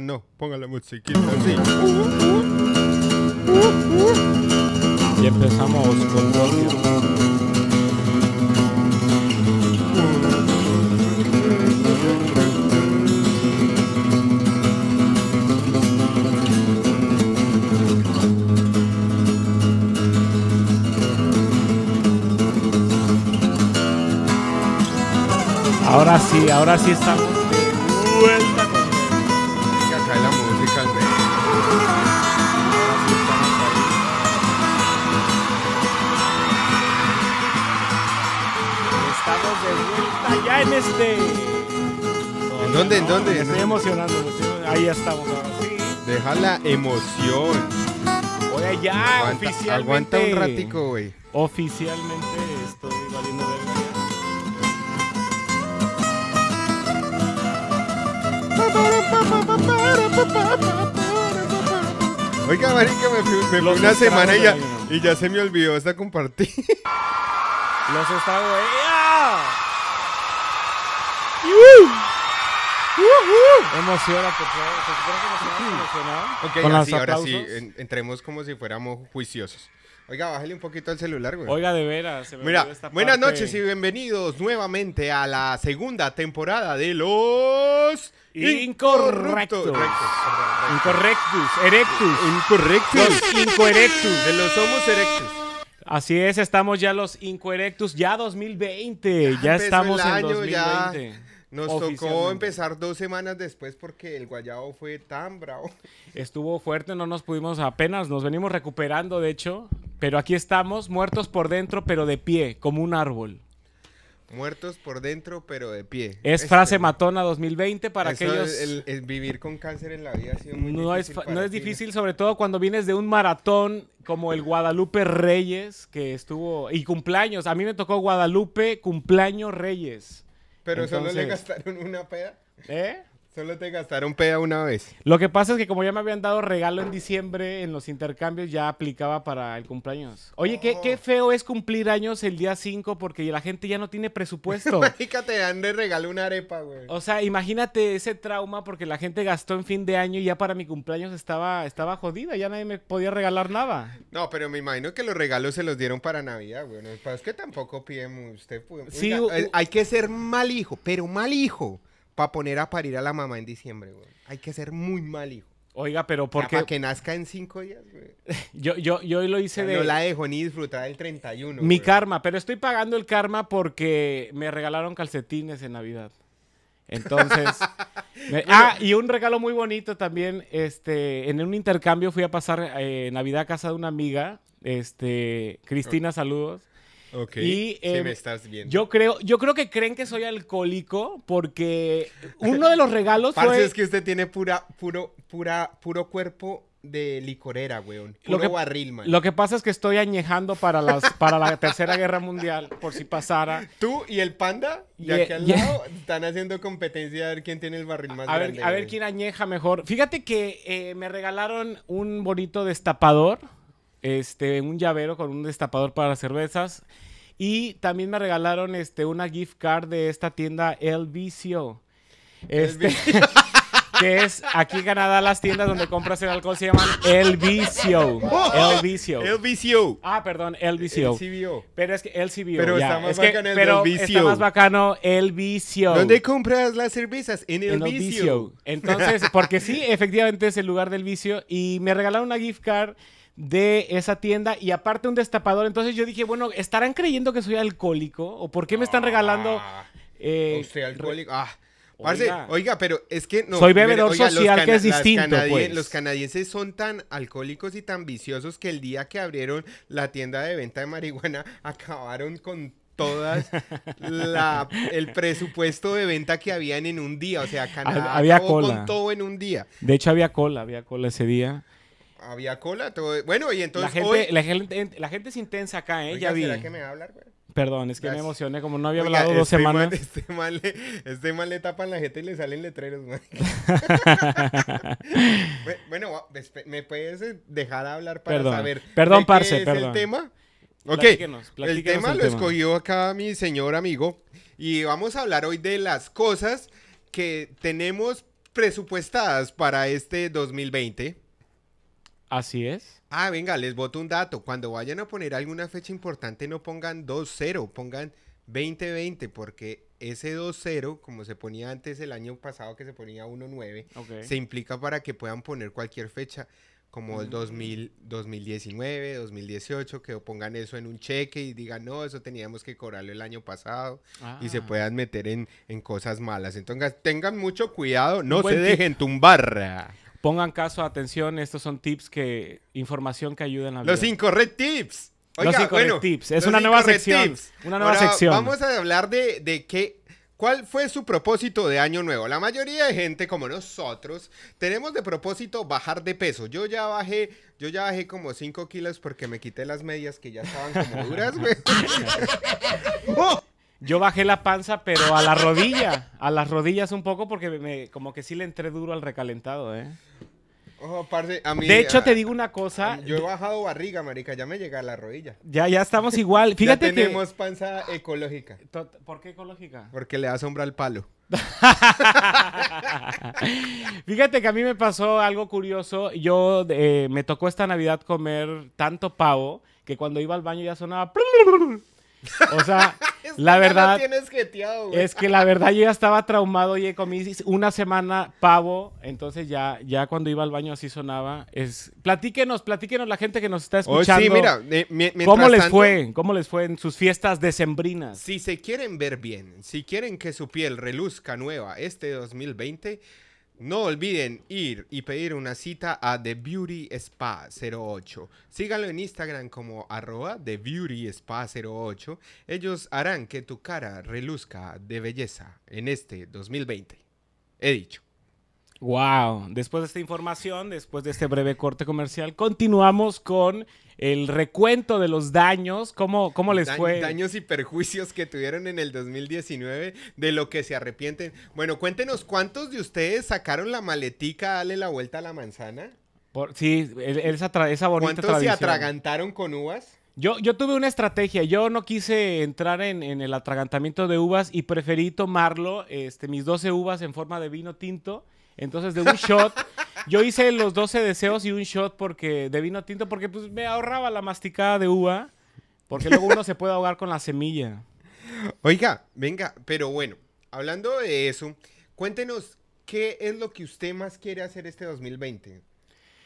no, ponga la musiquita así. Uh, uh, uh, y empezamos con Rodio. Ahora sí, ahora sí estamos. Este. ¿En dónde? ¿En dónde? estoy emocionando, me ahí estamos Deja la emoción. Oye, ya, oficialmente. Aguanta un ratico, güey. Oficialmente estoy valiendo verga día. Oiga, marica, me fui, me fui una semana y ya, y ya, se me olvidó esta compartir. Los estados. Emociona, por emocionado? ahora sí, entremos como si fuéramos juiciosos. Oiga, bájale un poquito el celular, güey. Oiga, de veras. Mira, buenas noches y bienvenidos nuevamente a la segunda temporada de los Incorrectos. Incorrectus, erectus. Incorrectus. incoerectus. De los Somos erectus. Así es, estamos ya los incoerectus, ya 2020. Ya, estamos en ya. Nos tocó empezar dos semanas después porque el guayabo fue tan bravo. Estuvo fuerte, no nos pudimos apenas, nos venimos recuperando de hecho, pero aquí estamos, muertos por dentro, pero de pie, como un árbol. Muertos por dentro, pero de pie. Es frase este, matona 2020 para aquellos... vivir con cáncer en la vida ha sido muy no difícil. Es, no es difícil, sobre todo cuando vienes de un maratón como el Guadalupe Reyes, que estuvo... Y cumpleaños. A mí me tocó Guadalupe, cumpleaños Reyes. Pero solo le gastaron una peda. ¿Eh? Solo te gastaron peda una vez. Lo que pasa es que como ya me habían dado regalo en diciembre en los intercambios, ya aplicaba para el cumpleaños. Oye, qué, oh. feo es cumplir años el día 5 porque la gente ya no tiene presupuesto. te dan de regalo una arepa, güey. O sea, imagínate ese trauma porque la gente gastó en fin de año y ya para mi cumpleaños estaba, estaba jodida, ya nadie me podía regalar nada. No, pero me imagino que los regalos se los dieron para Navidad, güey. es que tampoco piden usted. Pues, sí, eh, hay que ser mal hijo, pero mal hijo para poner a parir a la mamá en diciembre, güey. Hay que ser muy mal hijo. Oiga, pero porque... Para que nazca en cinco días, güey. yo, yo, yo lo hice de... No la dejo ni disfrutar del 31. Mi karma, pero estoy pagando el karma porque me regalaron calcetines en Navidad. Entonces... Ah, y un regalo muy bonito también. Este, en un intercambio fui a pasar eh, Navidad a casa de una amiga. Este, Cristina, saludos. Ok. Y, me em, estás viendo. Yo creo, yo creo que creen que soy alcohólico porque uno de los regalos fue... es que usted tiene pura, puro, pura, puro cuerpo de licorera, weón. lo que, barril, man. Lo que pasa es que estoy añejando para, las, para la Tercera Guerra Mundial, por si pasara. Tú y el panda, Ya que al lado, están haciendo competencia a ver quién tiene el barril más a Ver, a ver quién añeja mejor. Fíjate que eh, me regalaron un bonito destapador este, un llavero con un destapador para cervezas. Y también me regalaron este, una gift card de esta tienda El Vicio. Este, que es aquí en Canadá las tiendas donde compras el alcohol se llaman El Vicio. Oh. El Vicio. El Vicio. Ah, perdón, El Vicio. El Pero es que El CBO. Pero está más bacano el Vicio. Está más bacano El Vicio. ¿Dónde compras las cervezas? En El, vicio. Entonces, porque sí, efectivamente es el lugar del vicio. Y me regalaron una gift card de esa tienda y aparte un destapador. Entonces yo dije, bueno, ¿estarán creyendo que soy alcohólico? ¿O por qué me están regalando? Ah, eh, alcohólico. Ah, oiga. pero es que no. Soy bebedor social que es distinto. Pues. Los canadienses son tan alcohólicos y tan viciosos que el día que abrieron la tienda de venta de marihuana acabaron con todas el presupuesto de venta que habían en un día. O sea, había con todo en un día. De hecho, había cola, había cola ese día había cola. Todo... Bueno, y entonces. La gente, hoy... la, gente, la gente es intensa acá, ¿eh? ya vi. ¿Será que me va a hablar, güey? Perdón, es que me emocioné, como no había hablado dos semanas. Mal, este, mal le, mal tapan la gente y le salen letreros, güey. bueno, ¿me puedes eh, dejar hablar para saber perdón, parce, perdón. es el tema? Ok, platíquenos, platíquenos el tema lo escogió acá mi señor amigo y vamos a hablar hoy de las cosas que tenemos presupuestadas para este 2020. Así es. Ah, venga, les voto un dato. Cuando vayan a poner alguna fecha importante, no pongan 2-0, pongan 2020, porque ese 2-0, como se ponía antes el año pasado que se ponía 1-9, se implica para que puedan poner cualquier fecha, como el 2000, 2019, 2018, que pongan eso en un cheque y digan, no, eso teníamos que cobrarlo el año pasado y se ah. puedan meter en, en, cosas malas. Entonces, tengan mucho cuidado, no se dejen tumbar. Pongan caso, atención, estos son tips que, información que ayudan a... Los incorrect tips. los incorrect tips. Es una nueva sección. Una nueva sección. Vamos a hablar de, de qué ¿Cuál fue su propósito de año nuevo? La mayoría de gente como nosotros tenemos de propósito bajar de peso. Yo ya bajé, yo ya bajé como 5 kilos porque me quité las medias que ya estaban como duras, güey. Oh. Yo bajé la panza, pero a la rodilla, a las rodillas un poco porque me, como que sí le entré duro al recalentado, ¿eh? a de hecho, te digo una cosa. Yo he bajado barriga, marica, ya me llega a la rodilla. Ya, ya estamos igual. Fíjate que tenemos panza ecológica. ¿Por qué ecológica? Porque le da sombra al palo. Fíjate que a mí me pasó algo curioso. Yo eh, me tocó esta Navidad comer tanto pavo que cuando iba al baño ya sonaba. O sea, la verdad es que la verdad yo ya estaba traumado, y comí una semana pavo, entonces ya, ya cuando iba al baño así sonaba. Es, platíquenos, platíquenos la gente que nos está escuchando. mira, ¿cómo les fue? ¿Cómo les fue en sus fiestas decembrinas? Si se quieren ver bien, si quieren que su piel reluzca nueva este 2020 no olviden ir y pedir una cita a The Beauty Spa 08. Síganlo en Instagram como arroba The Beauty Spa 08. Ellos harán que tu cara reluzca de belleza en este 2020. He dicho. Wow, después de esta información, después de este breve corte comercial, continuamos con el recuento de los daños, cómo, cómo les fue. Daños y perjuicios que tuvieron en el 2019, de lo que se arrepienten. Bueno, cuéntenos cuántos de ustedes sacaron la maletica, dale la vuelta a la manzana. sí, esa, esa bonita ¿Cuántos se atragantaron con uvas? Yo, yo, tuve una estrategia. Yo no quise entrar en, el atragantamiento de uvas y preferí tomarlo, este, mis 12 uvas en forma de vino tinto entonces, de un shot, yo hice los 12 deseos y un shot porque de vino tinto, porque pues me ahorraba la masticada de uva, porque luego uno se puede ahogar con la semilla. Oiga, venga, pero bueno, hablando de eso, cuéntenos qué es lo que usted más quiere hacer este 2020.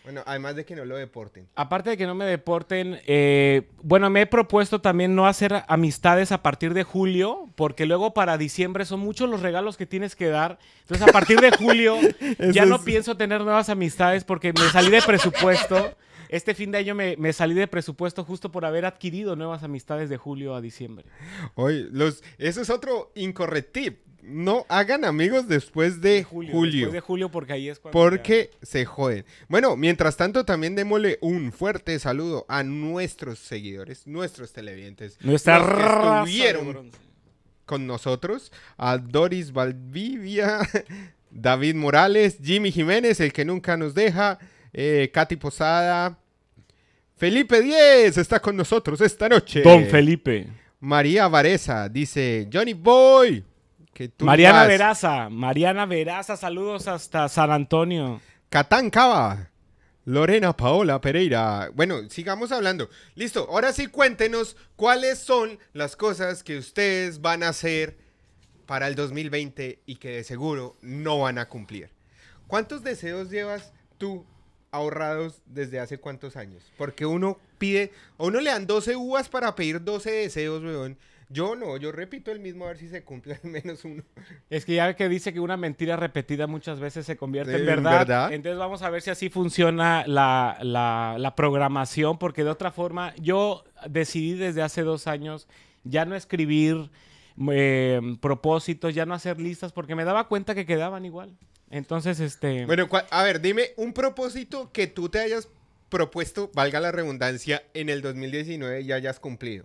Bueno, además de que no lo deporten. Aparte de que no me deporten, eh, bueno, me he propuesto también no hacer amistades a partir de julio, porque luego para diciembre son muchos los regalos que tienes que dar. Entonces, a partir de julio ya no pienso tener nuevas amistades porque me salí de presupuesto. Este fin de año me, me, salí de presupuesto justo por haber adquirido nuevas amistades de julio a diciembre. Oye, eso es otro incorrectible no hagan amigos después de, julio, Después de julio, porque ahí es cuando. Porque se joden. Bueno, mientras tanto, también démosle un fuerte saludo a nuestros seguidores, nuestros televidentes. Nuestra los con nosotros. A Doris Valdivia, David Morales, Jimmy Jiménez, el que nunca nos deja, eh, Katy Posada. Felipe Diez está con nosotros esta noche. Don Felipe. María Vareza dice, Johnny Boy. Mariana Veraza, Mariana Veraza, saludos hasta San Antonio. Catán Cava, Lorena Paola Pereira. Bueno, sigamos hablando. Listo, ahora sí cuéntenos cuáles son las cosas que ustedes van a hacer para el 2020 y que de seguro no van a cumplir. ¿Cuántos deseos llevas tú ahorrados desde hace cuántos años? Porque uno pide, a uno le dan 12 uvas para pedir 12 deseos, weón. Yo no, yo repito el mismo a ver si se cumple al menos uno. Es que ya que dice que una mentira repetida muchas veces se convierte en, verdad, Entonces vamos a ver si así funciona la, la, programación, porque de otra forma yo decidí desde hace dos años ya no escribir em, propósitos, ya no hacer listas, porque me daba cuenta que quedaban igual. Entonces, este... Bueno, a ver, dime un propósito que tú te hayas propuesto, valga la redundancia, en el 2019 y hayas cumplido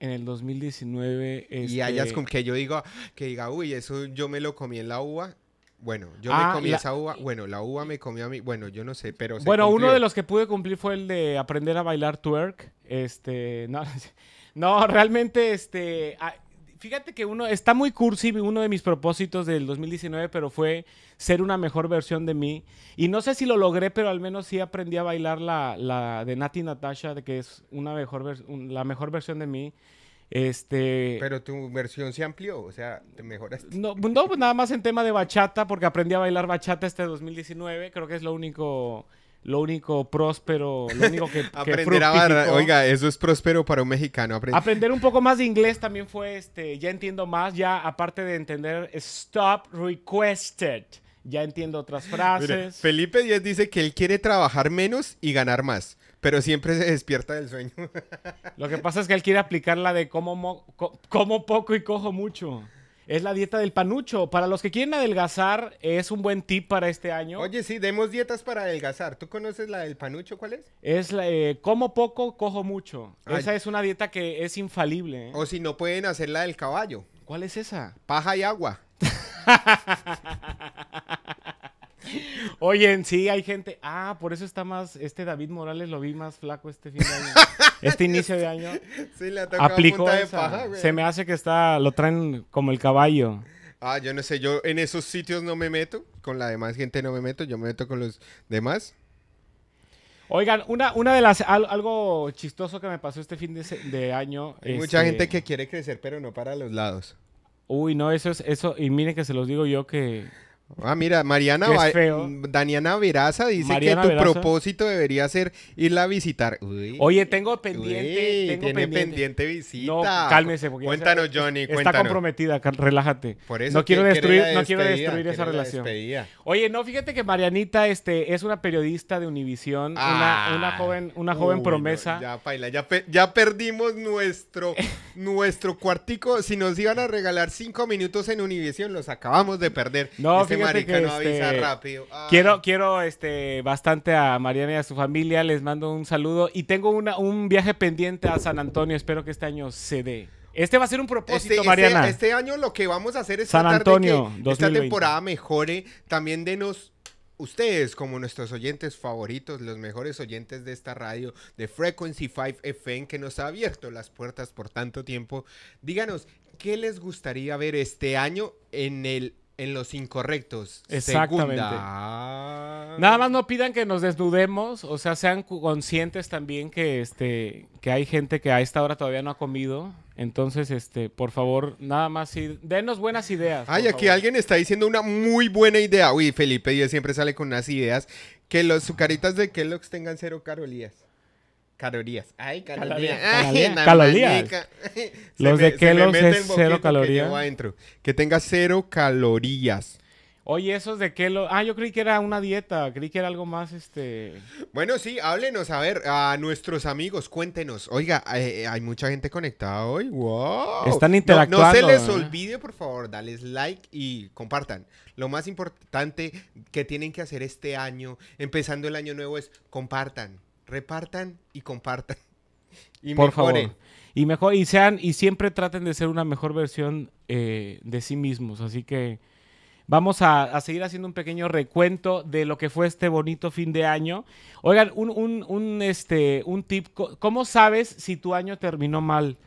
en el 2019. Y hayas este con que yo digo, que diga, uy, eso yo me lo comí en la uva. Bueno, yo me ah, comí esa uva. Bueno, la uva me comió a mí. Bueno, yo no sé, pero. bueno, uno de los que pude cumplir fue el de aprender a bailar twerk. Este. No, no realmente, este fíjate que uno está muy cursi uno de mis propósitos del 2019, pero fue ser una mejor versión de mí. Y no sé si lo logré, pero al menos sí aprendí a bailar la, la de Nati Natasha, que es una mejor la mejor versión de mí. Este. Pero tu versión se amplió, o sea, te mejoraste. No, no, pues nada más en tema de bachata, porque aprendí a bailar bachata este 2019. Creo que es lo único lo único próspero, lo único que, aprender a oiga, eso es próspero para un mexicano. aprender un poco más de inglés también fue, este, ya entiendo más, ya aparte de entender stop requested, ya entiendo otras frases. Felipe Díaz dice que él quiere trabajar menos y ganar más. Pero siempre se despierta del sueño. Lo que pasa es que él quiere aplicar la de como, como poco y cojo mucho es la dieta del panucho. Para los que quieren adelgazar, es un buen tip para este año. Oye, sí, demos dietas para adelgazar. ¿Tú conoces la del panucho? ¿Cuál es? Es la, eh, como poco, cojo mucho. Esa es una dieta que es infalible. ¿eh? O si no pueden hacer la del caballo. ¿Cuál es esa? Paja y agua. Oye, sí, hay gente. Ah, por eso está más. Este David Morales lo vi más flaco este fin de año. Este inicio de año. Sí, le tocado punta de paja, güey. Se me hace que está. Lo traen como el caballo. Ah, yo no sé. Yo en esos sitios no me meto. Con la demás gente no me meto. Yo me meto con los demás. Oigan, una, una de las algo chistoso que me pasó este fin de, año. Hay mucha gente este que quiere crecer, pero no para los lados. Uy, no, eso es eso. Y miren que se los digo yo que Ah, mira, Mariana mm, Daniana Veraza dice que tu propósito debería ser irla a visitar. Oye, tengo pendiente. tengo pendiente. visita. No, cálmese. Porque cuéntanos, Johnny. Cuéntanos. Está comprometida, relájate. Por eso no quiero destruir, no quiero destruir esa relación. Oye, no, fíjate que Marianita este, es una periodista de Univisión, una, ah. joven, una joven promesa. ya, Paila, ya, perdimos nuestro, nuestro cuartico. Si nos iban a regalar cinco minutos en Univisión, los acabamos de perder. No, que. Este, rápido. Quiero, quiero este, bastante a Mariana y a su familia. Les mando un saludo. Y tengo una, un viaje pendiente a San Antonio. Espero que este año se dé. Este va a ser un propósito, este, este Mariana. Este, año lo que vamos a hacer es San Antonio, que esta temporada mejore. También denos ustedes como nuestros oyentes favoritos, los mejores oyentes de esta radio de Frequency 5 FM que nos ha abierto las puertas por tanto tiempo, díganos qué les gustaría ver este año en el en los incorrectos. Nada más no pidan que nos desnudemos, o sea, sean conscientes también que, este, que hay gente que a esta hora todavía no ha comido. Entonces, este, por favor, nada más, denos buenas ideas. Ay, aquí alguien está diciendo una muy buena idea. Uy, Felipe, yo siempre sale con unas ideas. Que los sucaritas de Kellogg's tengan cero carolías. Calorías. Ay, calorías. Calorías. Los de Kellogg's es cero calorías. Que, tenga cero calorías. Oye, esos de lo, Ah, yo creí que era una dieta. Creí que era algo más, este... Bueno, sí, háblenos. A ver, a nuestros amigos, cuéntenos. Oiga, eh, eh, hay mucha gente conectada hoy. ¡Wow! Están interactuando. No, se les olvide, por favor, dales like y compartan. Lo más importante que tienen que hacer este año, empezando el año nuevo, es compartan repartan y compartan. Y Por favor. Y mejor, y sean, y siempre traten de ser una mejor versión eh, de sí mismos. Así que vamos a, seguir haciendo un pequeño recuento de lo que fue este bonito fin de año. Oigan, un, un, este, un tip, ¿cómo sabes si tu año terminó mal?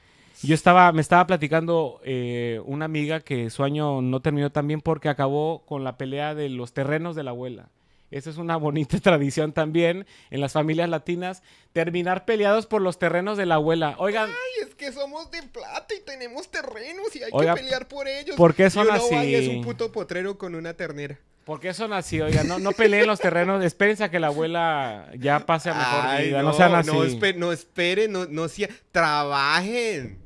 Yo estaba, me estaba platicando eh, una amiga que su año no terminó tan bien porque acabó con la pelea de los terrenos de la abuela. Esa es una bonita tradición también en las familias latinas, terminar peleados por los terrenos de la abuela. Oigan, ay, es que somos de plata y tenemos terrenos y hay que pelear por ellos. ¿Por qué son así? es un puto potrero con una ternera. ¿Por qué son así? Oiga, no, no peleen los terrenos. Espérense a que la abuela ya pase a mejor vida. No, sean así. No, esperen, no, esperen, no, trabajen.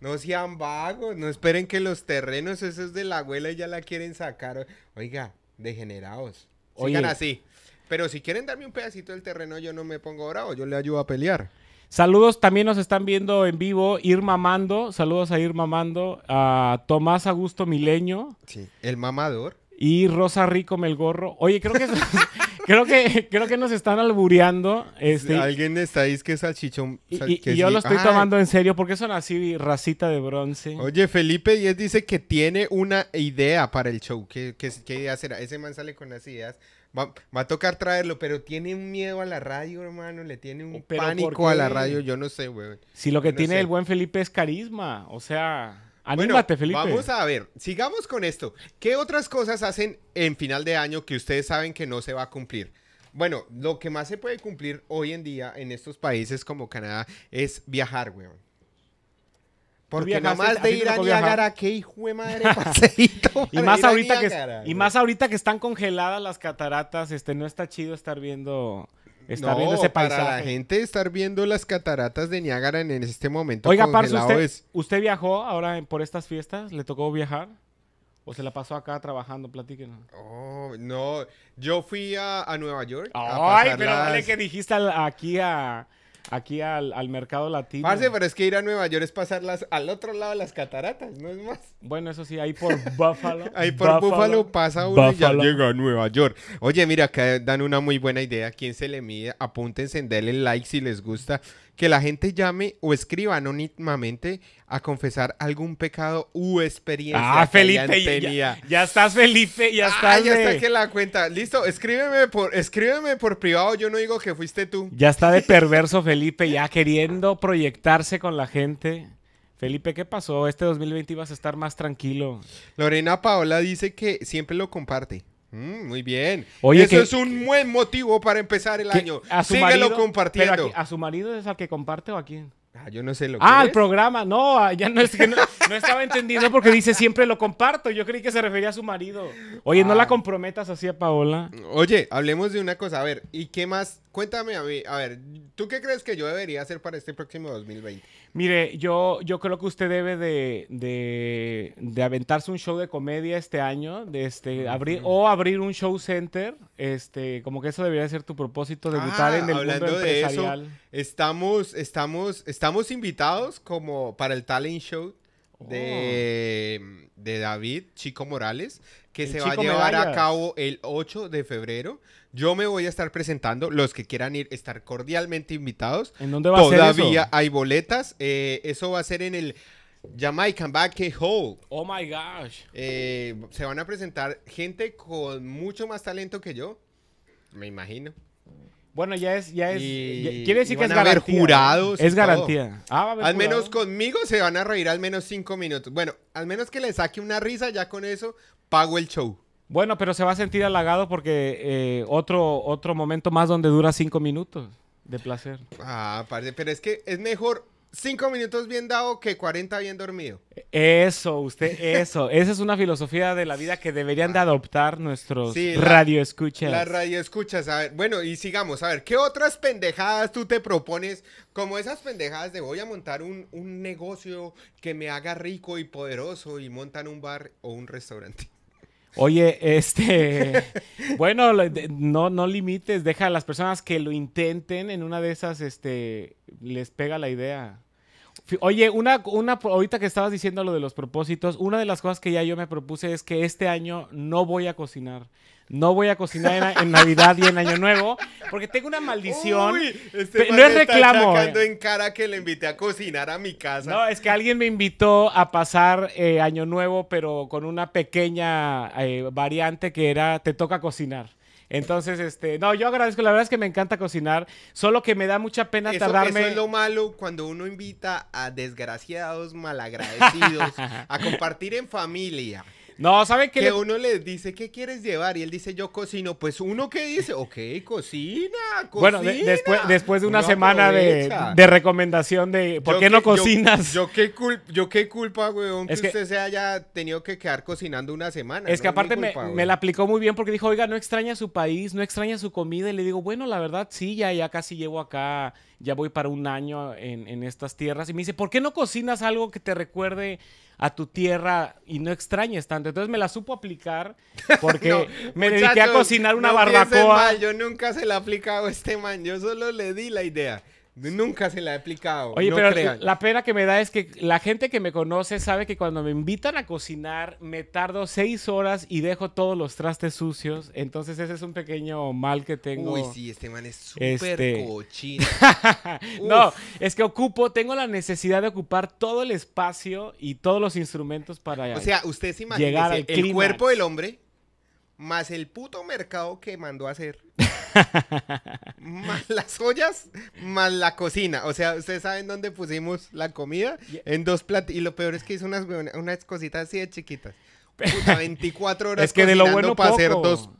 No sean vagos, no esperen que los terrenos esos de la abuela ya la quieren sacar. Oiga, degenerados. Oigan así. Pero si quieren darme un pedacito del terreno, yo no me pongo bravo, yo le ayudo a pelear. Saludos, también nos están viendo en vivo Ir mamando, Saludos a ir mamando a Tomás Augusto Mileño. Sí, el mamador. Y Rosa Rico Melgorro. Oye, creo que, creo que, creo que nos están albureando. Este, Alguien está ahí que es salchichón. y, yo lo estoy tomando en serio porque son así racita de bronce. Oye, Felipe Díez dice que tiene una idea para el show. ¿Qué, idea será? Ese man sale con las ideas. Va, a tocar traerlo, pero tiene un miedo a la radio, hermano. Le tiene un pánico a la radio. Yo no sé, güey. Si lo que tiene el buen Felipe es carisma, o sea. Anímate, Felipe. Vamos a ver, sigamos con esto. ¿Qué otras cosas hacen en final de año que ustedes saben que no se va a cumplir? Bueno, lo que más se puede cumplir hoy en día en estos países como Canadá es viajar, weón. Porque nada más de ir a Niágara, qué hijo de madre y, más ahorita que, y más ahorita que están congeladas las cataratas, este, no está chido estar viendo está viendo ese Para la gente estar viendo las cataratas de Niágara en este momento. Oiga, Parso, usted, ¿usted viajó ahora por estas fiestas? ¿Le tocó viajar? ¿O se la pasó acá trabajando? Platíquenos. Oh, no. Yo fui a, Nueva York. Ay, pero vale que dijiste aquí a, aquí al, mercado latino. Parce, pero es que ir a Nueva York es pasarlas al otro lado de las cataratas, no es más. Bueno, eso sí, ahí por Buffalo. ahí por Buffalo, pasa uno y ya llega a Nueva York. Oye, mira, acá dan una muy buena idea. ¿Quién se le mide? Apúntense, denle like si les gusta que la gente llame o escriba anónimamente a confesar algún pecado u experiencia. Ah, que Felipe, Ya, estás, Felipe, ya ah, estás. Ah, ya está que la cuenta. Listo, escríbeme por, escríbeme por privado, yo no digo que fuiste tú. Ya está de perverso, Felipe, ya queriendo proyectarse con la gente. Felipe, ¿qué pasó? Este 2020 ibas a estar más tranquilo. Lorena Paola dice que siempre lo comparte. Mm, muy bien. Eso es un buen motivo para empezar el año. A su Síguelo compartiendo. a, su marido es al que comparte o a quién? Ah, yo no sé lo ah, que Ah, el programa. No, ah, ya no estaba entendiendo porque dice siempre lo comparto. Yo creí que se refería a su marido. Oye, no la comprometas así a Paola. Oye, hablemos de una cosa. A ver, ¿y qué más Cuéntame a a ver, ¿tú qué crees que yo debería hacer para este próximo 2020? Mire, yo, yo creo que usted debe de, aventarse un show de comedia este año, de este, ah, abrir, o abrir un show center, este, como que eso debería ser tu propósito, ah, debutar en el mundo empresarial. estamos, estamos, estamos invitados como para el talent show de, oh. de David Chico Morales que se va a llevar a cabo el 8 de febrero. Yo me voy a estar presentando, los que quieran ir, estar cordialmente invitados. ¿En dónde va a ser eso? hay boletas. Eh, eso va a ser en el Jamaican Back Hole. Oh my gosh. Eh, se van a presentar gente con mucho más talento que yo, me imagino. Bueno, ya es, ya quiere decir que es garantía. jurados. Es garantía. al menos conmigo se van a reír al menos cinco minutos. Bueno, al menos que le saque una risa, ya con eso pago el show. Bueno, pero se va a sentir halagado porque eh, otro, otro momento más donde dura cinco minutos de placer. Ah, parece, pero es que es mejor cinco minutos bien dado que cuarenta bien dormido. Eso, usted, eso. Esa es una filosofía de la vida que deberían de ah. adoptar nuestros sí, radioescuchas. Las radioescuchas, a ver. Bueno, y sigamos, a ver, ¿qué otras pendejadas tú te propones? Como esas pendejadas de voy a montar un, un negocio que me haga rico y poderoso y montan un bar o un restaurante. Oye, este, bueno, no, no limites, deja a las personas que lo intenten, en una de esas, este, les pega la idea. Oye, una, una, ahorita que estabas diciendo lo de los propósitos, una de las cosas que ya yo me propuse es que este año no voy a cocinar. No voy a cocinar en, Navidad y en Año Nuevo, porque tengo una maldición. Este no es reclamo. Eh. en cara que le invité a cocinar a mi casa. No, es que alguien me invitó a pasar eh, Año Nuevo, pero con una pequeña eh, variante que era te toca cocinar. Entonces, este, no, yo agradezco, la verdad es que me encanta cocinar, solo que me da mucha pena tardarme. Eso es lo malo cuando uno invita a desgraciados malagradecidos a compartir en familia. No, ¿saben qué? Que uno le dice, ¿qué quieres llevar? Y él dice, yo cocino. Pues uno que dice, ok, cocina, cocina. Bueno, después, de una semana de, recomendación de, ¿por qué no cocinas? Yo, qué yo qué culpa, weón, que, usted se haya tenido que quedar cocinando una semana. Es que aparte me, la aplicó muy bien porque dijo, oiga, no extraña su país, no extraña su comida. Y le digo, bueno, la verdad, sí, ya, ya casi llevo acá, ya voy para un año en, en estas tierras. Y me dice, ¿por qué no cocinas algo que te recuerde a tu tierra y no extrañes tanto. Entonces me la supo aplicar porque me dediqué a cocinar una barbacoa. yo nunca se la he aplicado a este man, yo solo le di la idea. Nunca se la he aplicado. Oye, pero la pena que me da es que la gente que me conoce sabe que cuando me invitan a cocinar me tardo seis horas y dejo todos los trastes sucios. Entonces ese es un pequeño mal que tengo. Uy, sí, este man es súper este. cochino. no, es que ocupo, tengo la necesidad de ocupar todo el espacio y todos los instrumentos para O sea, usted se imagina el cuerpo del hombre más el puto mercado que mandó a hacer más las ollas, más la cocina. O sea, ustedes saben dónde pusimos la comida en dos platos. Y lo peor es que hizo unas, unas cositas así de chiquitas. Puta, 24 horas que de para hacer dos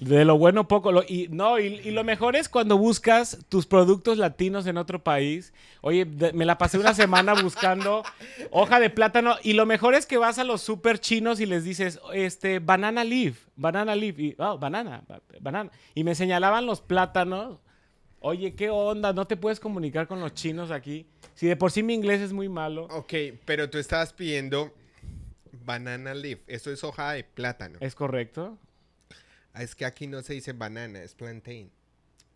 de lo bueno poco. y no, y, lo mejor es cuando buscas tus productos latinos en otro país. Oye, me la pasé una semana buscando hoja de plátano. Y lo mejor es que vas a los super chinos y les dices, este, banana leaf, banana leaf. Y, oh, banana, banana. Y me señalaban los plátanos. Oye, ¿qué onda? ¿No te puedes comunicar con los chinos aquí? Si de por sí mi inglés es muy malo. Ok, pero tú estabas pidiendo banana leaf. Eso es hoja de plátano. ¿Es correcto? Ah, es que aquí no se dice banana, es plantain.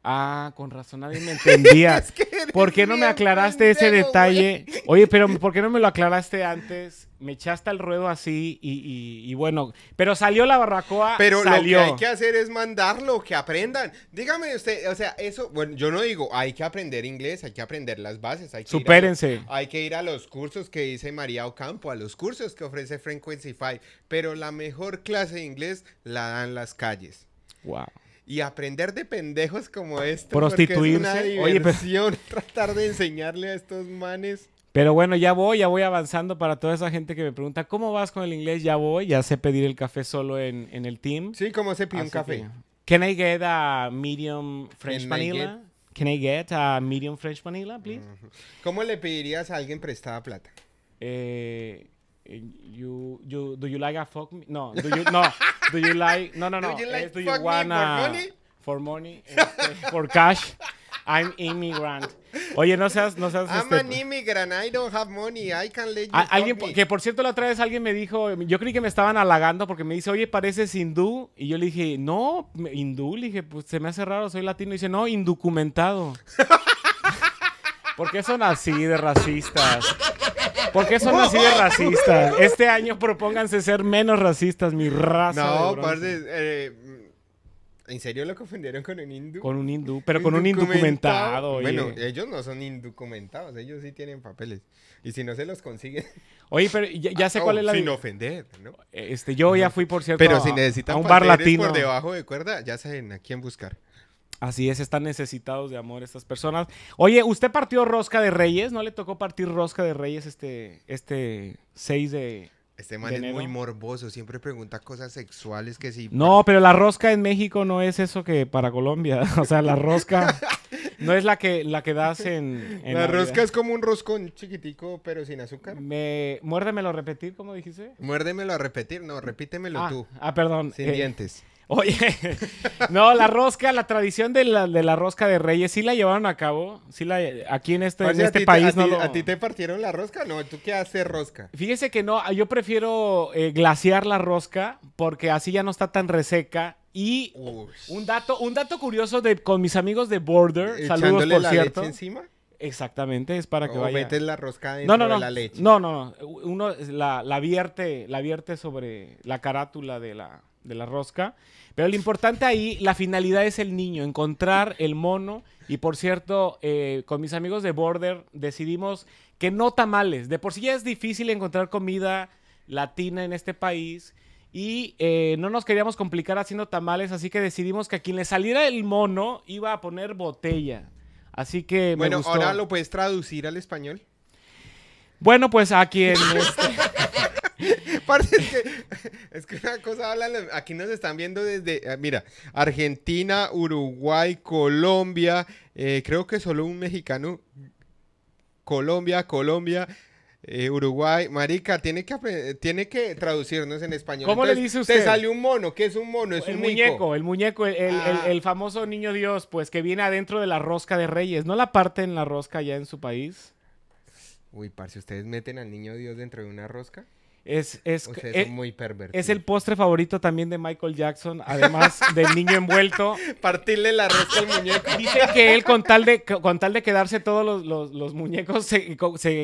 Ah, con razón nadie me entendía. ¿Por qué no me aclaraste ese detalle? Oye, pero ¿por qué no me lo aclaraste antes? Me echaste al ruedo así y, bueno, pero salió la barracoa. Pero lo que hay que hacer es mandarlo, que aprendan. Dígame usted, o sea, eso, bueno, yo no digo, hay que aprender inglés, hay que aprender las bases, hay que Supérense. hay que ir a los cursos que dice María Ocampo, a los cursos que ofrece Frequency Five. pero la mejor clase de inglés la dan las calles. Wow y aprender de pendejos como este. Prostituirse. Es una Oye, tratar de enseñarle a estos manes. Pero bueno, ya voy, ya voy avanzando para toda esa gente que me pregunta, ¿cómo vas con el inglés? Ya voy, ya sé pedir el café solo en, el team. Sí, como se pide un café. Can I get a medium French vanilla? Can I get a medium French vanilla, please? ¿Cómo le pedirías a alguien prestada plata? Eh you you do you like a fuck me? No, do you no, do you like no no no. Do you, like eh, wanna for money? For, money? Este, for cash. I'm immigrant. Oye, no seas, no seas. I'm este, an immigrant. I don't have money. I can let you. alguien que por cierto la otra vez alguien me dijo, yo creí que me estaban halagando porque me dice, oye, pareces hindú y yo le dije, no, hindú, le dije, pues se me hace raro, soy latino y dice, no, indocumentado. porque son así de racistas. Porque son así de racistas. Este año propónganse ser menos racistas, mi raza. No, aparte, eh, ¿en serio lo confundieron con un hindú? Con un hindú, pero con un indocumentado. Bueno, ellos no son indocumentados, ellos sí tienen papeles. Y si no se los consiguen. Oye, pero ya, sé ah, cuál oh, es la. Sin ofender, ¿no? Este, yo ya fui, por cierto, pero a, si necesitan un bar latino. por debajo de cuerda, ya saben a quién buscar. Así es, están necesitados de amor estas personas. Oye, usted partió rosca de Reyes, ¿no le tocó partir rosca de Reyes este, este 6 de... Este man es muy morboso, siempre pregunta cosas sexuales que sí. No, pero la rosca en México no es eso que para Colombia. O sea, la rosca no es la que, la que das en. la rosca es como un roscón chiquitico, pero sin azúcar. Me, muérdemelo a repetir, como dijiste. Muérdemelo a repetir, no, repítemelo ah, tú. Ah, perdón. Sin eh, dientes. Oye, no, la rosca, la tradición de la, rosca de Reyes, sí la llevaron a cabo. Sí la, aquí en este, en este país a no ¿A ti te partieron la rosca? No, ¿tú qué haces rosca? Fíjese que no, yo prefiero eh, glaciar la rosca porque así ya no está tan reseca. Y un dato, un dato curioso de, con mis amigos de Border, saludos por la cierto. encima? Exactamente, es para que o metes la rosca dentro no, no, de la leche. No, no, no. Uno la vierte, la vierte sobre la carátula de la de la rosca. Pero lo importante ahí, la finalidad es el niño, encontrar el mono. Y por cierto, eh, con mis amigos de Border decidimos que no tamales. De por sí ya es difícil encontrar comida latina en este país. Y eh, no nos queríamos complicar haciendo tamales, así que decidimos que a quien le saliera el mono iba a poner botella. Así que... Me bueno, ahora lo puedes traducir al español. Bueno, pues a quien... Este, es que, una cosa aquí nos están viendo desde, eh, mira, Argentina, Uruguay, Colombia, eh, creo que solo un mexicano, Colombia, Colombia, eh, Uruguay, marica, tiene que tiene que traducirnos en español. ¿Cómo le dice usted? Te sale un mono, ¿qué es un mono? Es un muñeco, el muñeco, ah. el, famoso niño Dios, pues que viene adentro de la rosca de Reyes, ¿no la parte en la rosca ya en su país? Uy, par, si ustedes meten al niño Dios dentro de una rosca. Es, e muy Es el postre favorito también de Michael Jackson, además del niño envuelto. Partirle la rosca al muñeco. dice que él, con tal de, con tal de quedarse todos los, muñecos, se,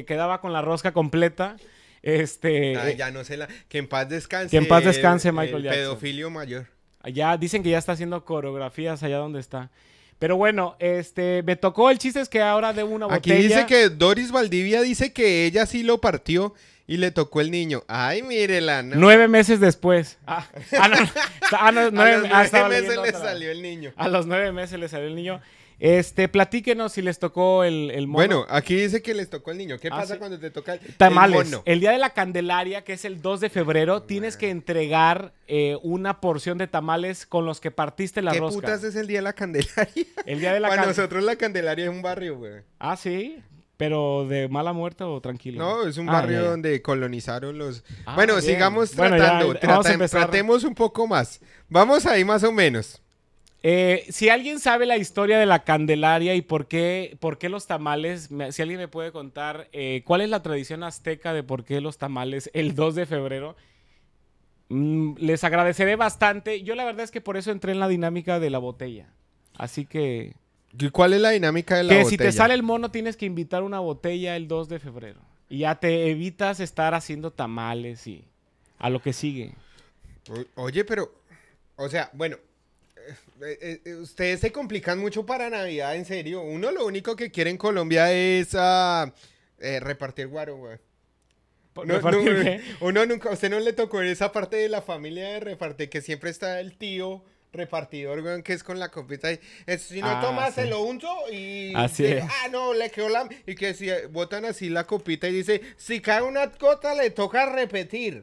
quedaba con la rosca completa. Este. Ah, ya no sé la. Que en paz descanse. Que en paz descanse Michael Jackson. Pedofilio mayor. Ya dicen que ya está haciendo coreografías allá donde está. Pero bueno, este, me tocó el chiste es que ahora de una botella. Aquí dice que Doris Valdivia dice que ella sí lo partió y le tocó el niño. Ay, mírela. ¿no? Nueve meses después. Ah, ah, ah no, ah, a los nueve meses le salió el niño. A los nueve meses le salió el niño. Este, platíquenos si les tocó el, mono. Bueno, aquí dice que les tocó el niño. ¿Qué pasa cuando te toca el, Tamales. el mono? El día de la Candelaria, que es el 2 de febrero, tienes que entregar eh, una porción de tamales con los que partiste la ¿Qué rosca. ¿Qué putas es el día de la Candelaria? El día de la Para nosotros la Candelaria es un barrio, güey. Ah, ¿sí? Pero de mala muerte o tranquilo. No, es un ah, barrio donde colonizaron los. Ah, bueno, sigamos tratando. Tratemos un poco más. Vamos ahí más o menos. Eh, si alguien sabe la historia de la Candelaria y por qué, por los tamales, si alguien me puede contar eh, cuál es la tradición azteca de por qué los tamales el 2 de febrero, mm, les agradeceré bastante. Yo la verdad es que por eso entré en la dinámica de la botella. Así que cuál es la dinámica de la botella? Que si te sale el mono tienes que invitar una botella el 2 de febrero. Y ya te evitas estar haciendo tamales y a lo que sigue. oye, pero, o sea, bueno, eh, eh, eh, ustedes se complican mucho para Navidad, en serio. Uno lo único que quiere en Colombia es ah, repartir guaro, güey. uno nunca, usted no le tocó en esa parte de la familia de reparte que siempre está el tío repartidor, weón, que es con la copita y si no ah, tomas se lo unto y así ah no, le quedó la y que si eh, botan así la copita y dice, si cae una gota le toca repetir.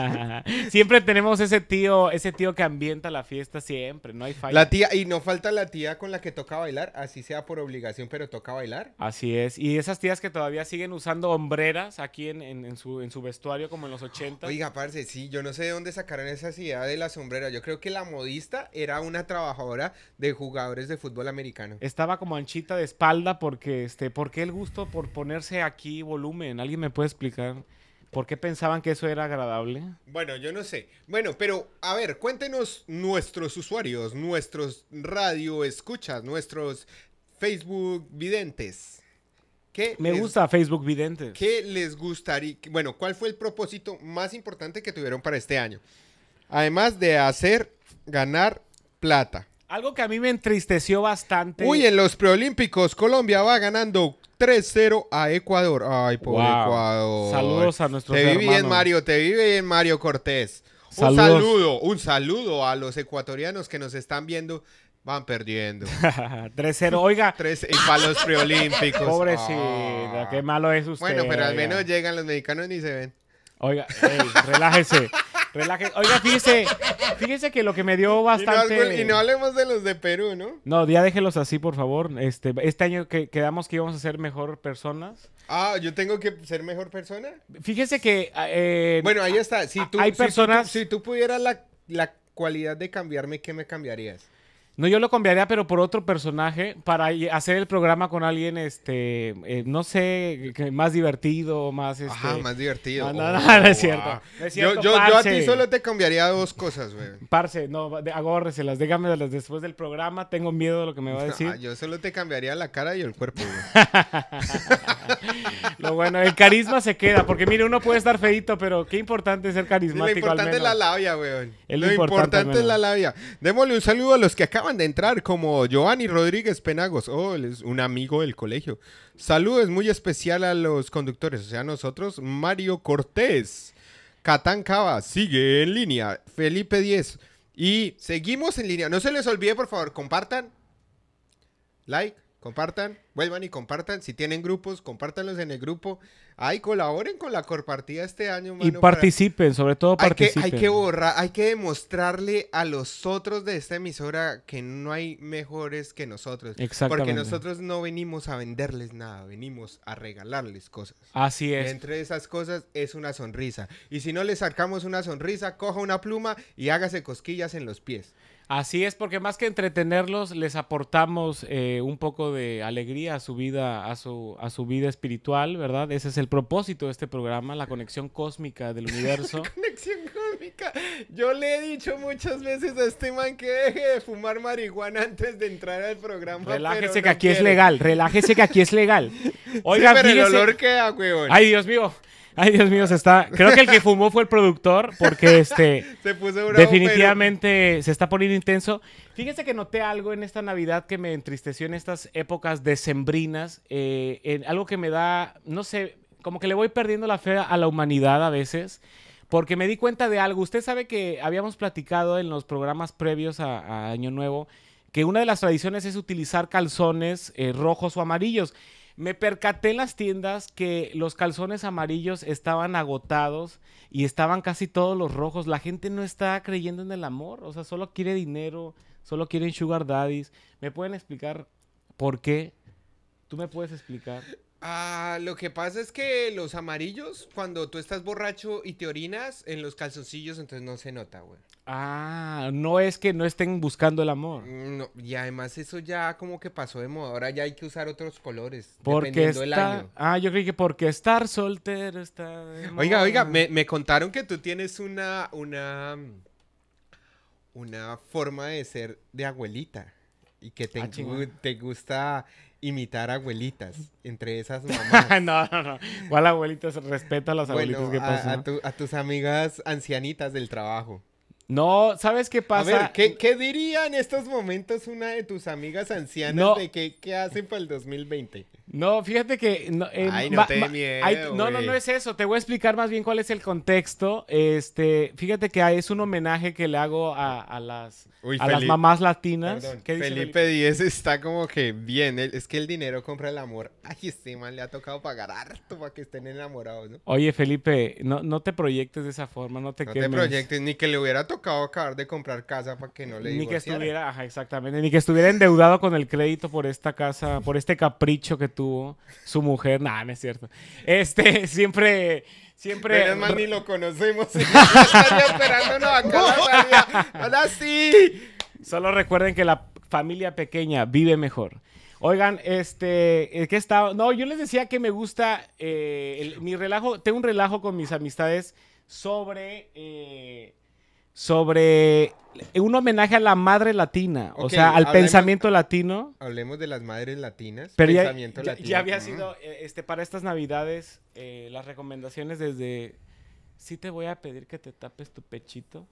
siempre tenemos ese tío, ese tío que ambienta la fiesta siempre, no hay falla. La tía y no falta la tía con la que toca bailar, así sea por obligación, pero toca bailar. Así es. Y esas tías que todavía siguen usando hombreras aquí en, su en su vestuario como en los 80. Oiga, parce, sí, yo no sé de dónde sacaron esa idea de las sombreras. Yo creo que la modista era una trabajadora de jugadores de fútbol americano. Estaba como anchita de espalda porque, este, ¿por qué el gusto por ponerse aquí volumen? ¿Alguien me puede explicar? ¿Por qué pensaban que eso era agradable? Bueno, yo no sé. Bueno, pero a ver, cuéntenos nuestros usuarios, nuestros radio escuchas, nuestros Facebook videntes. ¿Qué Me gusta Facebook Videntes. ¿Qué les gustaría? Bueno, ¿cuál fue el propósito más importante que tuvieron para este año? Además de hacer ganar plata. Algo que a mí me entristeció bastante. Uy, en los preolímpicos Colombia va ganando 3-0 a Ecuador. Ay, pobre Ecuador. Saludos a nuestros Te vive bien, Mario. Te vive bien, Mario Cortés. Un saludo, un saludo a los ecuatorianos que nos están viendo. Van perdiendo. 3-0, oiga. 3 y para los preolímpicos. Pobrecito, ah. qué malo es usted. Bueno, pero al menos llegan los mexicanos y se ven. Oiga, relájese. Relaje. Oiga, fíjese, fíjese que lo que me dio bastante. Y no, hablemos de los de Perú, ¿no? No, ya déjelos así, por favor. Este, este año que quedamos que íbamos a ser mejor personas. Ah, yo tengo que ser mejor persona. Fíjese que. Ah, eh, bueno, ahí está. Si tú, hay personas. si tú pudieras la, la cualidad de cambiarme, ¿qué me cambiarías? No, yo lo cambiaría, pero por otro personaje, para hacer el programa con alguien, este, eh, no sé, más divertido, más... Este... Ajá, más divertido. Ah, no, no, es, oh, cierto. Ah. es cierto. yo, yo, a ti solo te cambiaría dos cosas, güey. Parce, no, agórreselas, las después del programa, tengo miedo de lo que me va a ah, decir. yo solo te cambiaría la cara y el cuerpo, güey. lo bueno, el carisma se queda, porque mire, uno puede estar feito, pero qué importante es ser carismático Lo importante es la labia, güey. Lo, importante es la labia. Démosle un saludo a los que acá acaban de entrar, como Giovanni Rodríguez Penagos. Oh, es un amigo del colegio. Saludos muy especial a los conductores, o sea, a nosotros. Mario Cortés, Catán Cava, sigue en línea. Felipe 10. Y seguimos en línea. No se les olvide, por favor, compartan. Like, compartan, vuelvan y compartan. Si tienen grupos, compartanlos en el grupo. Ay, colaboren con la corpartida este año, mano, Y participen, sobre todo participen. Hay que, borrar, hay que demostrarle a los otros de esta emisora que no hay mejores que nosotros. Exactamente. Porque nosotros no venimos a venderles nada, venimos a regalarles cosas. Así es. entre esas cosas es una sonrisa. Y si no le sacamos una sonrisa, coja una pluma y hágase cosquillas en los pies. Así es, porque más que entretenerlos, les aportamos eh, un poco de alegría a su vida, a su, a su vida espiritual, ¿verdad? Ese es el propósito de este programa, la conexión cósmica del universo. Yo le he dicho muchas veces a este man que deje de fumar marihuana antes de entrar al programa. Relájese que aquí es legal, relájese que aquí es legal. Oiga, Ay, Dios mío. Ay, Dios mío, se está. Creo que el que fumó fue el productor, porque este. Definitivamente se está poniendo intenso. Fíjese que noté algo en esta Navidad que me entristeció en estas épocas decembrinas. Eh, algo que me da. No sé, como que le voy perdiendo la fe a la humanidad a veces. Porque me di cuenta de algo. Usted sabe que habíamos platicado en los programas previos a, Año Nuevo que una de las tradiciones es utilizar calzones eh, rojos o amarillos. Me percaté en las tiendas que los calzones amarillos estaban agotados y estaban casi todos los rojos. La gente no está creyendo en el amor, o sea, solo quiere dinero, solo quieren sugar daddies. ¿Me pueden explicar por qué? ¿Tú me puedes explicar? Ah, lo que pasa es que los amarillos, cuando tú estás borracho y te orinas en los calzoncillos, entonces no se nota, güey. Ah, no es que no estén buscando el amor. Mm, no, y además eso ya como que pasó de moda. Ahora ya hay que usar otros colores, porque dependiendo del año. Ah, yo creí que porque estar soltero está... De Oiga, oiga, me, contaron que tú tienes una, una, una forma de ser de abuelita y que te, ah, te gusta imitar abuelitas, entre esas mamás. no, no, no. ¿Cuál abuelitas? respeta a los abuelitos que pasan. A, a, tus amigas ancianitas del trabajo. No, ¿sabes qué pasa? A ver, ¿qué, diría en estos momentos una de tus amigas ancianas de qué hacen para el 2020? No, fíjate que... No, no No, no, es eso. Te voy a explicar más bien cuál es el contexto. Este, fíjate que es un homenaje que le hago a, las, las mamás latinas. Felipe, Díez está como que bien. es que el dinero compra el amor. Ay, este man le ha tocado pagar harto para que estén enamorados, Oye, Felipe, no, te proyectes de esa forma, no te te proyectes, ni que le hubiera tocado acabar de comprar casa para que no le Ni que estuviera, ajá, exactamente, ni que estuviera endeudado con el crédito por esta casa, por este capricho que tú su mujer. Nada, no es cierto. Este, siempre. Siempre. ni lo conocemos. Ahora sí. Solo recuerden que la familia pequeña vive mejor. Oigan, este, eh, ¿qué estaba? No, yo les decía que me gusta eh, mi relajo, tengo un relajo con mis amistades sobre eh, sobre un homenaje a la madre latina, o sea, al pensamiento latino. Hablemos de las madres latinas. pensamiento latino, ya, había sido, eh, este, para estas navidades, eh, las recomendaciones desde, sí te voy a pedir que te tapes tu pechito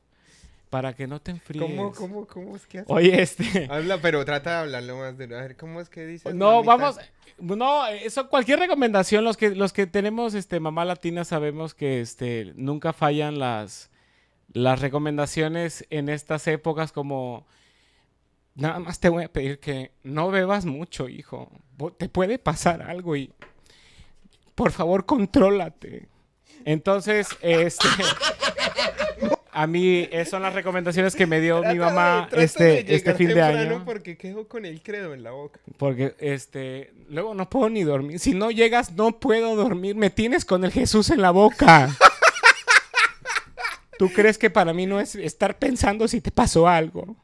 para que no te enfríes. ¿Cómo, cómo, cómo es que hace? Oye, este... Habla, pero trata de hablarlo más de... A ver, ¿cómo es que dices? No, vamos... No, eso, cualquier recomendación, los que, los que tenemos, este, mamá latina sabemos que, este, nunca fallan las las recomendaciones en estas épocas como nada más te voy a pedir que no bebas mucho, hijo. Te puede pasar algo y por favor contrólate. Entonces, este a mí eh, son las recomendaciones que me dio mi mamá este, este fin de año. Porque quedo con el credo en la boca. Porque este, luego no puedo ni dormir. Si no llegas, no puedo dormir. Me tienes con el Jesús en la boca. ¿Tú crees que para mí no es estar pensando si te pasó algo?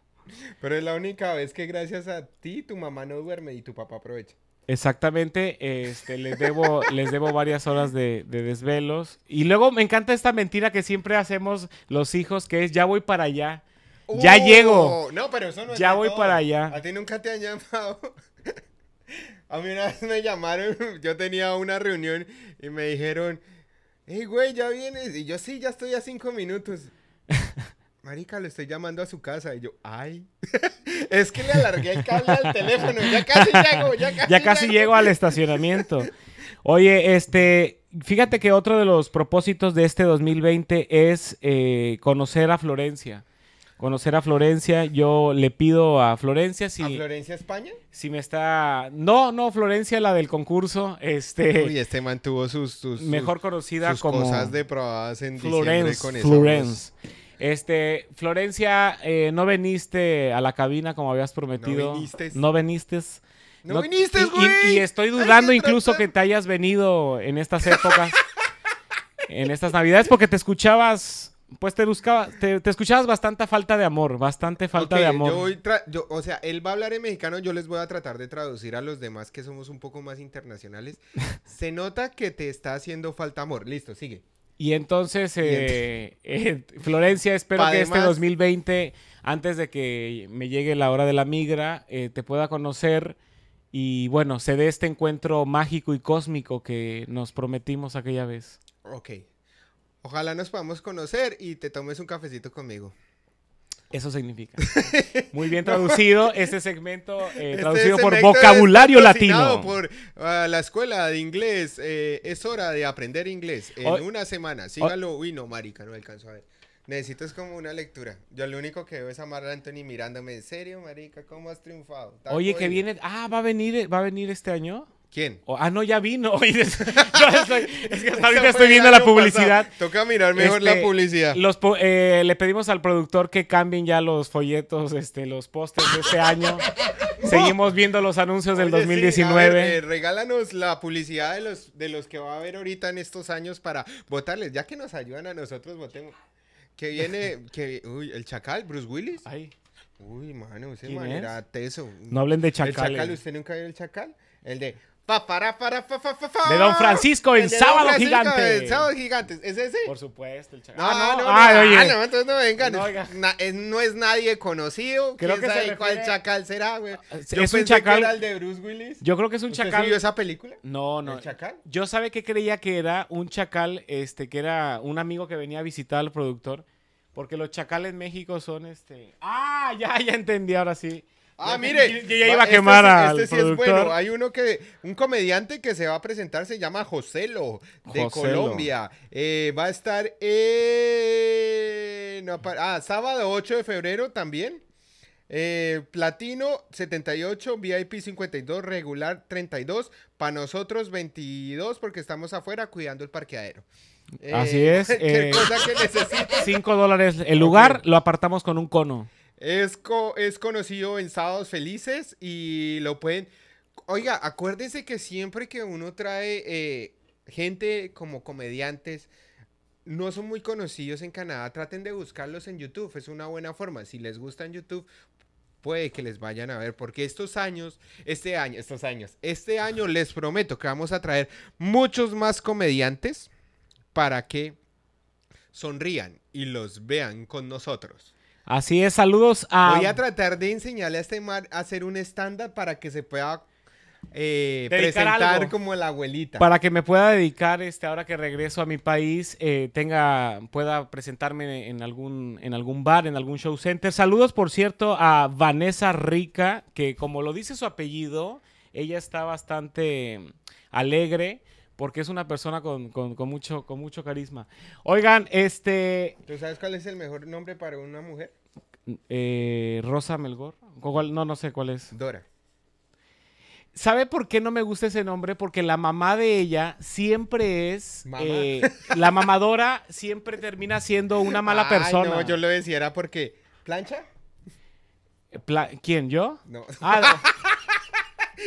Pero es la única vez que gracias a ti tu mamá no duerme y tu papá aprovecha. Exactamente, este, les, debo, les debo varias horas de, desvelos. Y luego me encanta esta mentira que siempre hacemos los hijos, que es ya voy para allá, ya ¡Oh! llego. No, pero eso no es Ya voy para allá. A ti nunca te han llamado. a mí una vez me llamaron, yo tenía una reunión y me dijeron, Ey, güey, ya vienes. Y yo, sí, ya estoy a cinco minutos. Marica, lo estoy llamando a su casa. Y yo, ay. es que le alargué el cable al teléfono. Ya casi llego, ya casi. Ya casi llego. al estacionamiento. Oye, este, fíjate que otro de los propósitos de este 2020 es eh, conocer a Florencia conocer a Florencia. Yo le pido a Florencia si... ¿A Florencia España? Si me está... No, no, Florencia, la del concurso. Este... Uy, este mantuvo sus... mejor conocida sus como... cosas de en con Este, Florencia, eh, no veniste a la cabina como habías prometido. No viniste. No viniste. No, güey. Y, estoy dudando incluso que te hayas venido en estas épocas. en estas navidades porque te escuchabas pues te buscaba, te, escuchabas bastante falta de amor, bastante falta de amor. o sea, él va a hablar en mexicano, yo les voy a tratar de traducir a los demás que somos un poco más internacionales. Se nota que te está haciendo falta amor. Listo, sigue. Y entonces, eh, eh, Florencia, espero que este 2020, antes de que me llegue la hora de la migra, eh, te pueda conocer y bueno, se dé este encuentro mágico y cósmico que nos prometimos aquella vez. Ok, Ojalá nos podamos conocer y te tomes un cafecito conmigo. Eso significa. Muy bien traducido eh, este segmento, traducido por vocabulario latino. Por ah, la escuela de inglés. Eh, es hora de aprender inglés en una semana. Sígalo. Uy, no, marica, no alcanzo a ver. Necesito como una lectura. Yo lo único que veo es a a Anthony mirándome. ¿En serio, marica? ¿Cómo has triunfado? Oye, que viene... Ah, ¿va a venir, va a venir este año? ¿Quién? ah, no, ya vino. es que ahorita estoy viendo la publicidad. Toca mirar mejor la este, publicidad. Eh, le pedimos al productor que cambien ya los folletos, este, los pósters de este año. Seguimos viendo los anuncios del 2019. Eh, regálanos la publicidad de los, de los que va a haber ahorita en estos años para votarles. Ya que nos ayudan a nosotros, votemos. Que viene, que, uy, el chacal, Bruce Willis. Uy, mano, ese manera. teso. No hablen de chacal. chacal, ¿usted nunca vio el chacal? El de, de Don Francisco en Sábado Gigante. Sábado Gigante, ¿es ese? Por supuesto, el chacal. Ah, no, no, no, ah, no, no es, nadie conocido. Creo ¿Quién que sabe cuál chacal será, güey? Ah, Yo es pensé un chacal... que era el de Bruce Willis. Yo creo que es un ¿Usted chacal. vio esa película? No, no. ¿El chacal? Yo sabía que creía que era un chacal, este, que era un amigo que venía a visitar al productor. Porque los chacales en México son este. Ah, ya, ya entendí ahora sí. Ah, mire. ya iba a este quemar a. Este, sí es bueno. Hay uno que. Un comediante que se va a presentar se llama Joselo, de Colombia. Eh, va a estar. en, ah, sábado 8 de febrero también. Eh, platino 78, VIP 52, regular 32. Para nosotros 22 porque estamos afuera cuidando el parqueadero. Así eh, es. que 5 dólares el lugar, lo apartamos con un cono. Es, es conocido en Sábados Felices y lo pueden... Oiga, acuérdense que siempre que uno trae eh, gente como comediantes, no son muy conocidos en Canadá, traten de buscarlos en YouTube, es una buena forma. Si les gusta en YouTube, puede que les vayan a ver, porque estos años, este año, estos años, este año les prometo que vamos a traer muchos más comediantes para que sonrían y los vean con nosotros. Así es, saludos a... Voy a tratar de enseñarle a este mar a hacer un estándar para que se pueda eh, presentar como la abuelita. Para que me pueda dedicar, este, ahora que regreso a mi país, eh, tenga, pueda presentarme en algún, en algún bar, en algún show center. Saludos, por cierto, a Vanessa Rica, que como lo dice su apellido, ella está bastante alegre. Porque es una persona con mucho, con mucho carisma. Oigan, este. ¿Tú sabes cuál es el mejor nombre para una mujer? eh, Rosa Melgor. No, no sé cuál es. Dora. ¿Sabe por qué no me gusta ese nombre? Porque la mamá de ella siempre es. Eh, la mamadora siempre termina siendo una mala persona. No, yo lo decía, era porque. ¿Plancha? ¿Quién? ¿Yo? No. Ah, no.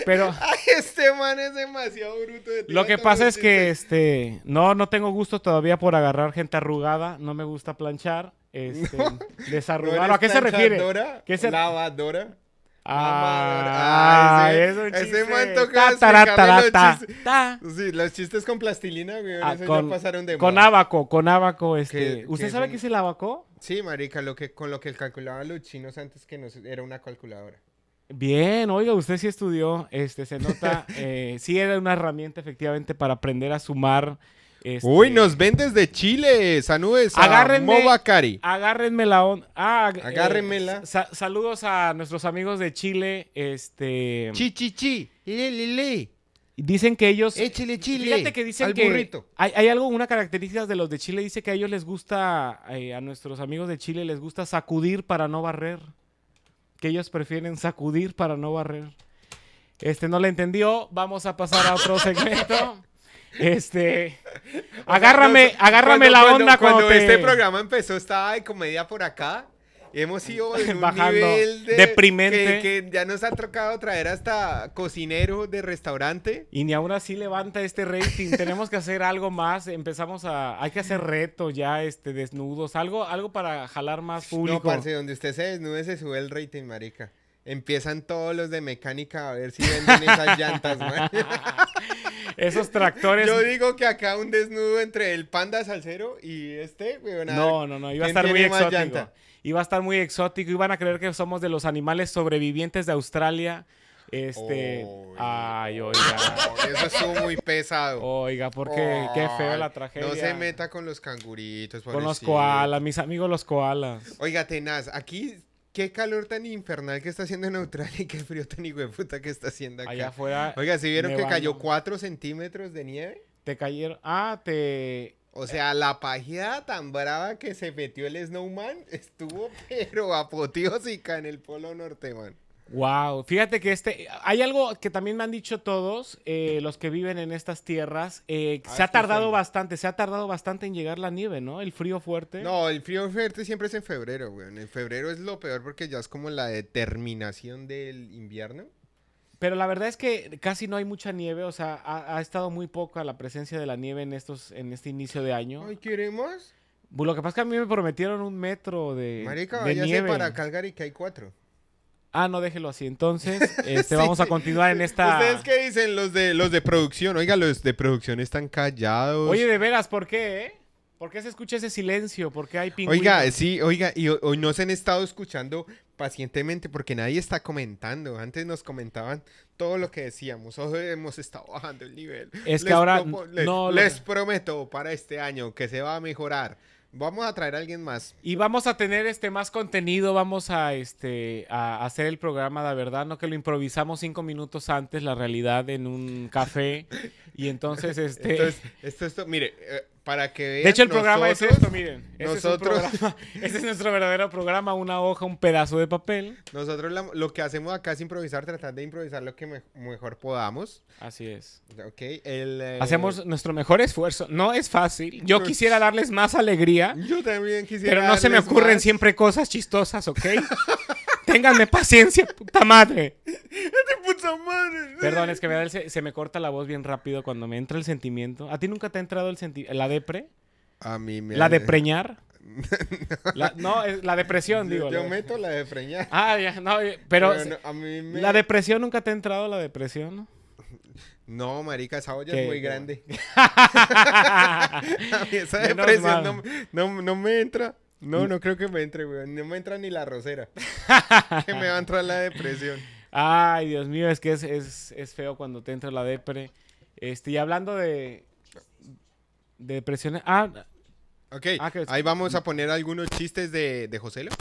Pero. este man es demasiado bruto. lo que pasa es que este. No, no tengo gusto todavía por agarrar gente arrugada. No me gusta planchar. Este, ¿A qué se refiere? ¿Qué se... Lavadora. Ah, ah ese, man toca sí, los chistes con plastilina, güey. Ah, eso con, pasaron de Con abaco, con abaco, este. ¿Usted sabe qué es el abaco? Sí, marica, lo que, con lo que calculaban los chinos antes que no era una calculadora. Bien, oiga, usted sí estudió, este, se nota, eh, sí era una herramienta efectivamente para aprender a sumar. Este... Uy, nos ven desde Chile, Sanúes, agárrenme, Movacari. Agárrenme la onda. Ah, eh, agárrenmela. saludos a nuestros amigos de Chile, este. Chi, chi, Dicen que ellos. Échale chile. Fíjate que dicen que. Hay, hay, algo, una característica de los de Chile, dice que a ellos les gusta, eh, a nuestros amigos de Chile les gusta sacudir para no barrer que ellos prefieren sacudir para no barrer. Este no le entendió, vamos a pasar a otro segmento. Este, agárrame, agárrame la onda cuando, este programa empezó estaba de comedia por acá Hemos mm. ido Bajando nivel deprimente. Que, ya nos ha tocado traer hasta cocinero de restaurante. Y ni aún así levanta este rating. Tenemos que hacer algo más. Empezamos a. Hay que hacer mm. reto ya, este, desnudos. Algo, algo para jalar más público. No, parce, donde usted se desnude se sube el rating, marica. Empiezan todos los de mecánica a ver si venden esas llantas, Esos tractores. Yo digo que acá un desnudo entre el panda salsero y este, No, no, no, iba a estar muy exótico y a estar muy exótico y van a creer que somos de los animales sobrevivientes de Australia. Este. ay, oiga. Eso estuvo muy pesado. Oiga, porque qué feo la tragedia. No se meta con los canguritos. Con los koalas, mis amigos los koalas. Oiga, tenaz, aquí. Qué calor tan infernal que está haciendo en Australia y qué frío tan puta que está haciendo acá. Allá afuera. Oiga, ¿si vieron que cayó 4 centímetros de nieve? Te cayeron. Ah, te. O sea, la pajida tan brava que se metió el Snowman estuvo pero apoteósica en el Polo Norte, man. Wow, fíjate que este, hay algo que también me han dicho todos eh, los que viven en estas tierras, eh, ah, se ha tardado bastante, se ha tardado bastante en llegar la nieve, ¿no? El frío fuerte. No, el frío fuerte siempre es en febrero, güey. En febrero es lo peor porque ya es como la determinación del invierno. Pero la verdad es que casi no hay mucha nieve, o sea, ha, estado muy poca la presencia de la nieve en estos, en este inicio de año. Ay, ¿queremos? Lo que pasa es que a mí me prometieron un metro de, Marica, de nieve. para Calgary que hay cuatro. Ah, no, déjelo así. Entonces, este, vamos a continuar en esta. ¿Ustedes qué dicen los de los de producción? Oiga, los de producción están callados. Oye, de veras, ¿por qué? Eh? ¿Por qué se escucha ese silencio? ¿Por qué hay pingüinos? Oiga, sí, oiga, y hoy nos han estado escuchando pacientemente porque nadie está comentando. Antes nos comentaban todo lo que decíamos. Hoy hemos estado bajando el nivel. Es que ahora les, no, les prometo para este año que se va a mejorar. Vamos a traer a alguien más. Y vamos a tener este más contenido, vamos a este a hacer el programa la verdad, no que lo improvisamos cinco minutos antes, la realidad en un café. Y entonces este. Entonces, esto, esto, mire, eh, para que De hecho, el programa es esto, miren. es nuestro verdadero programa, una hoja, un pedazo de papel. Nosotros lo que hacemos acá es improvisar, tratar de improvisar lo que mejor podamos. Así es. Eh, hacemos nuestro mejor esfuerzo. No es fácil. Yo quisiera darles más alegría. Yo también quisiera. Pero no se me ocurren siempre cosas chistosas, ¿ok? Ténganme paciencia, puta madre. Este puta madre. Perdón, es que se, me corta la voz bien rápido cuando me entra el sentimiento. ¿A ti nunca te ha entrado el sentimiento? la depre? A mí me. ¿La depreñar? no. La, depresión, digo. Yo, meto la de Ah, ya, no, eh, pero. a mí me... ¿La depresión nunca te ha entrado la depresión? No, marica, esa olla es muy grande. esa depresión no, no, me entra. No, no creo que me entre, güey. No me entra ni la rosera. que me va a entrar la depresión. Ay, Dios mío, es que es, feo cuando te entra la depre. Este, y hablando de, de depresiones. Ah, ok. Ah, ahí vamos a poner algunos chistes de, de Joselo.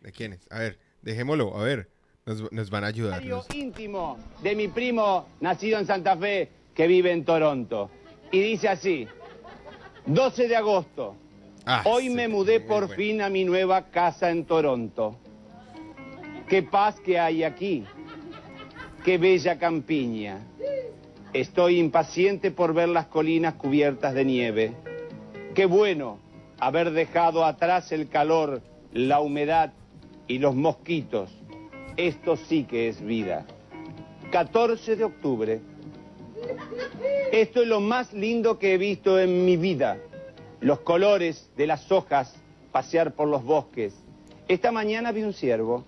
¿De quiénes? A ver, dejémoslo, a ver. Nos, nos van a ayudar. íntimo de mi primo nacido en Santa Fe que vive en Toronto. Y dice así: 12 de agosto, Ah, Hoy me mudé por fin a mi nueva casa en Toronto. Qué paz que hay aquí. Qué bella campiña. Estoy impaciente por ver las colinas cubiertas de nieve. Qué bueno haber dejado atrás el calor, la humedad y los mosquitos. Esto sí que es vida. 14 de octubre. Esto es lo más lindo que he visto en mi vida los colores de las hojas pasear por los bosques. Esta mañana vi un ciervo.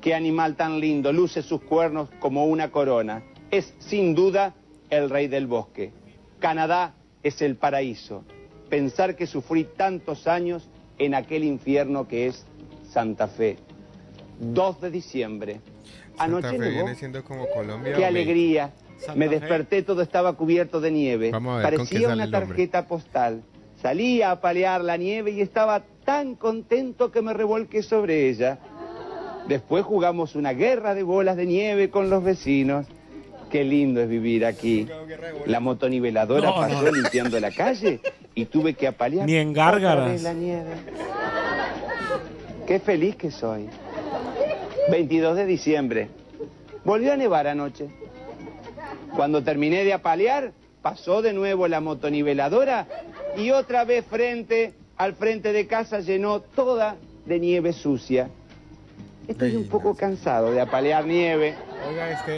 Qué animal tan lindo, luce sus cuernos como una corona. Es sin duda el rey del bosque. Canadá es el paraíso. Pensar que sufrí tantos años en aquel infierno que es Santa Fe. 2 de diciembre. Anoche Fe Qué alegría. me desperté, todo estaba cubierto de nieve. Parecía una tarjeta postal. Salí a apalear la nieve y estaba tan contento que me revolqué sobre ella. Después jugamos una guerra de bolas de nieve con los vecinos. Qué lindo es vivir aquí. La motoniveladora pasó limpiando la calle y tuve que apalear. Ni en gárgaras. Qué feliz que soy. 22 de diciembre. Volvió a nevar anoche. Cuando terminé de apalear, pasó de nuevo la motoniveladora y otra vez frente al frente de casa llenó toda de nieve sucia. Estoy un poco cansado de apalear nieve.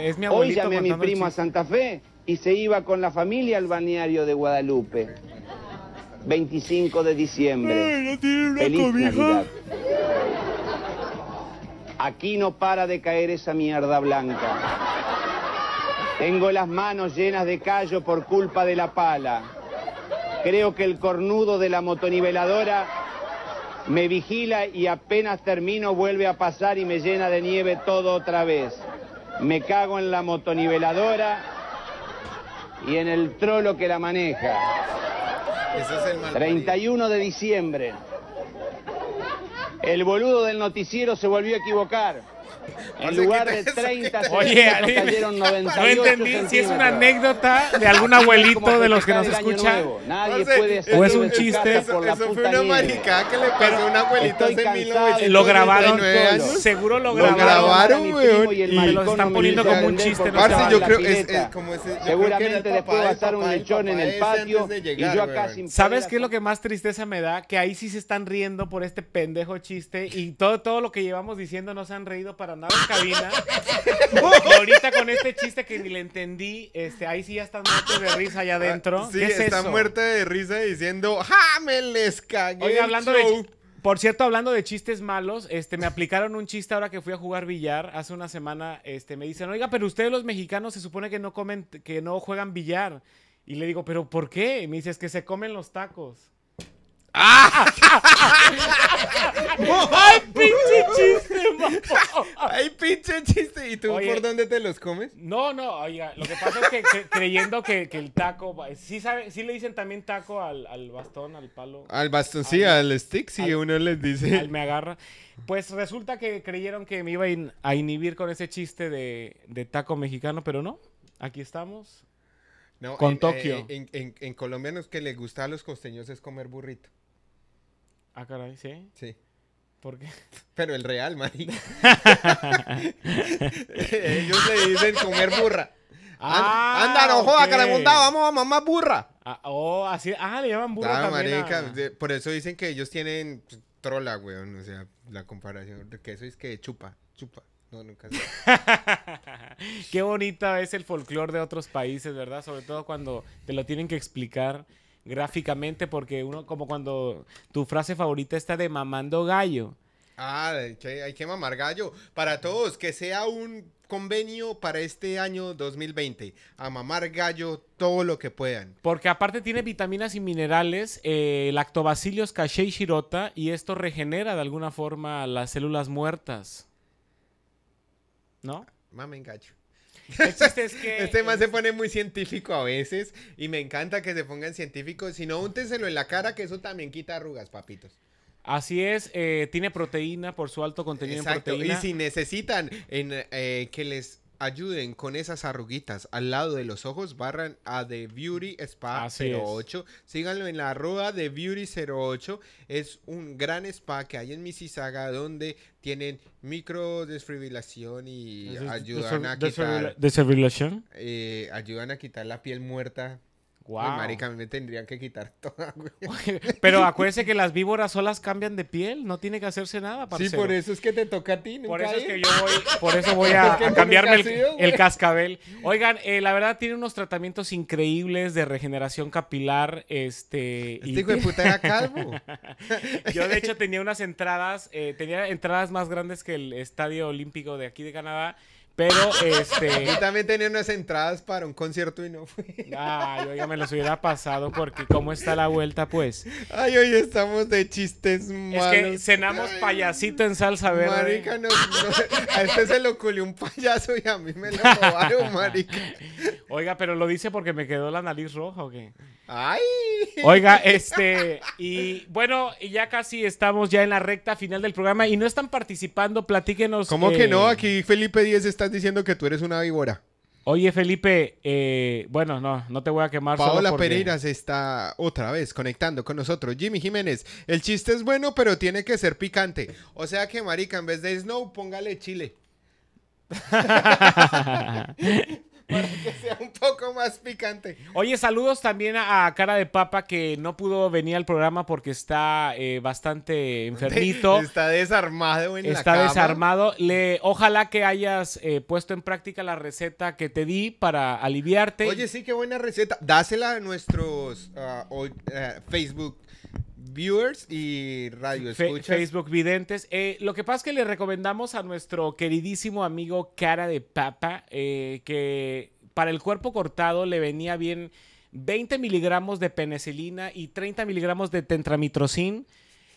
Este, Hoy llamé a mi primo a Santa Fe y se iba con la familia al balneario de Guadalupe. 25 de diciembre. Feliz Navidad. Aquí no para de caer esa mierda blanca. Tengo las manos llenas de callo por culpa de la pala. Creo que el cornudo de la motoniveladora me vigila y apenas termino vuelve a pasar y me llena de nieve todo otra vez. Me cago en la motoniveladora y en el trolo que la maneja. 31 de diciembre. El boludo del noticiero se volvió a equivocar. En lugar de 30, Oye, 98 No entendí si es una anécdota de algún abuelito de los que nos escuchan Nadie puede o es un chiste. Eso, fue una maricada que le pasó a un abuelito hace 1999 Lo grabaron. Seguro lo grabaron. Lo grabaron, güey. Y lo están poniendo como un chiste. Parce, yo creo es, como ese, Seguramente le puedo gastar un lechón en el patio. Y yo acá sin ¿Sabes qué es lo que más tristeza me da? Que ahí sí se están riendo por este pendejo chiste. Y todo, todo lo que llevamos diciendo no se han reído para para en cabina. ahorita con este chiste que ni le entendí, este, ahí sí ya están muertos de risa allá adentro. Ah, sí, ¿Qué es está de risa diciendo, ¡ja, me les cagué! Oye, hablando de... Por cierto, hablando de chistes malos, este, me aplicaron un chiste ahora que fui a jugar billar hace una semana. Este, me dicen, oiga, pero ustedes los mexicanos se supone que no comen, que no juegan billar. Y le digo, pero ¿por qué? Y me dice, es que se comen los tacos. ¡Ay, pinche chiste, ¡Ay, pinche chiste! ¿Y tú por dónde te los comes? No, no, oiga, lo que pasa es que creyendo que, que el taco. Sí, sabe, sí le dicen también taco al, al bastón, al palo. Al bastón, sí, al, stick, sí, uno les dice. Él me agarra. Pues resulta que creyeron que me iba a inhibir con ese chiste de, de taco mexicano, pero no. Aquí estamos. No, Con Tokio. Eh, en, en- Colombia, los que les gusta a los costeños es comer burrito. Ah, caray, sí. Sí. ¿Por qué? Pero el real, marica. Ellos le dicen comer burra. Ah, anda, nojo! ¡A vamos a mamá burra. Ah, oh, así, ah, le llaman burra claro, también. Marica, por eso dicen que ellos tienen trola, weón, o sea, la comparación, que eso es que chupa, chupa. No, nunca. Qué bonita es el folclore de otros países, ¿verdad? Sobre todo cuando te lo tienen que explicar gráficamente, porque uno, como cuando tu frase favorita está de mamando gallo. Ah, hay que, mamar gallo. Para todos, que sea un convenio para este año 2020. A mamar gallo todo lo que puedan. Porque aparte tiene vitaminas y minerales, eh, lactobacillus y shirota, y esto regenera de alguna forma las células muertas. ¿No? Mamen gallo es que. este más se pone muy científico a veces y me encanta que se pongan científicos. Si no, úntenselo en la cara, que eso también quita arrugas, papitos. Así es, eh, tiene proteína por su alto contenido en proteína. Y si necesitan en, eh, que les ayuden con esas arruguitas al lado de los ojos, barran a The Beauty Spa 08. Síganlo en la arroba The Beauty 08. Es un gran spa que hay en Mississauga donde tienen micro desfibrilación y ayudan a quitar. Eh, ayudan a quitar la piel muerta Wow. marica, me tendrían que quitar toda, Pero acuérdese que las víboras solas cambian de piel, no tiene que hacerse nada, para. Sí, por eso es que te toca a ti, nunca Por eso es que yo voy, por eso voy a, cambiarme el, cascabel. Oigan, eh, la verdad tiene unos tratamientos increíbles de regeneración capilar, este... Este y... hijo de puta era calvo. yo, de hecho, tenía unas entradas, eh, tenía entradas más grandes que el Estadio Olímpico de aquí de Canadá pero este. Yo también tenía unas entradas para un concierto y no fue. Ay, oiga, me los hubiera pasado porque ¿cómo está la vuelta, pues? Ay, hoy estamos de chistes malos. Es que cenamos payasito en salsa verde. Marica, no, no, a este se lo culió un payaso y a mí me lo robaron, marica. Oiga, pero lo dice porque me quedó la nariz roja o qué? ¡Ay! Oiga, este, y bueno, ya casi estamos ya en la recta final del programa y no están participando, platíquenos. ¿Cómo que no? Eh, Aquí Felipe Díez está estás diciendo que tú eres una víbora. Oye, Felipe, eh, bueno, no, no te voy a quemar. Paola solo Pereira se está otra vez conectando con nosotros. Jimmy Jiménez, el chiste es bueno, pero tiene que ser picante. O sea que, marica, en vez de snow, póngale chile. para que sea un poco más picante. Oye, saludos también a Cara de Papa que no pudo venir al programa porque está eh, bastante enfermito. está desarmado en Está desarmado. Le, ojalá que hayas eh, puesto en práctica la receta que te di para aliviarte. Oye, sí, qué buena receta. Dásela a nuestros ah, eh, Facebook viewers y radio escuchas Facebook videntes. Eh, lo que pasa es que le recomendamos a nuestro queridísimo amigo Cara de Papa eh, que para el cuerpo cortado le venía bien 20 miligramos de penicilina y 30 miligramos de tetramitrosín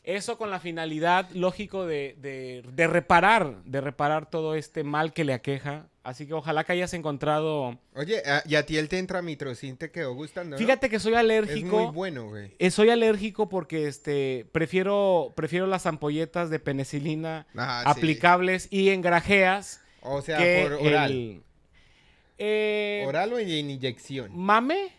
Eso con la finalidad, lógico, de reparar, de reparar todo este mal que le aqueja Así que ojalá que hayas encontrado. Oye, ¿y a ti el tentramitrocin te quedó gustando? Fíjate que soy alérgico. Es muy bueno, güey. Eh, soy alérgico porque este, prefiero, prefiero las ampolletas de penicilina ah, aplicables y en grajeas. O sea, por oral. Eh, ¿Oral o en inyección? ¿Mame?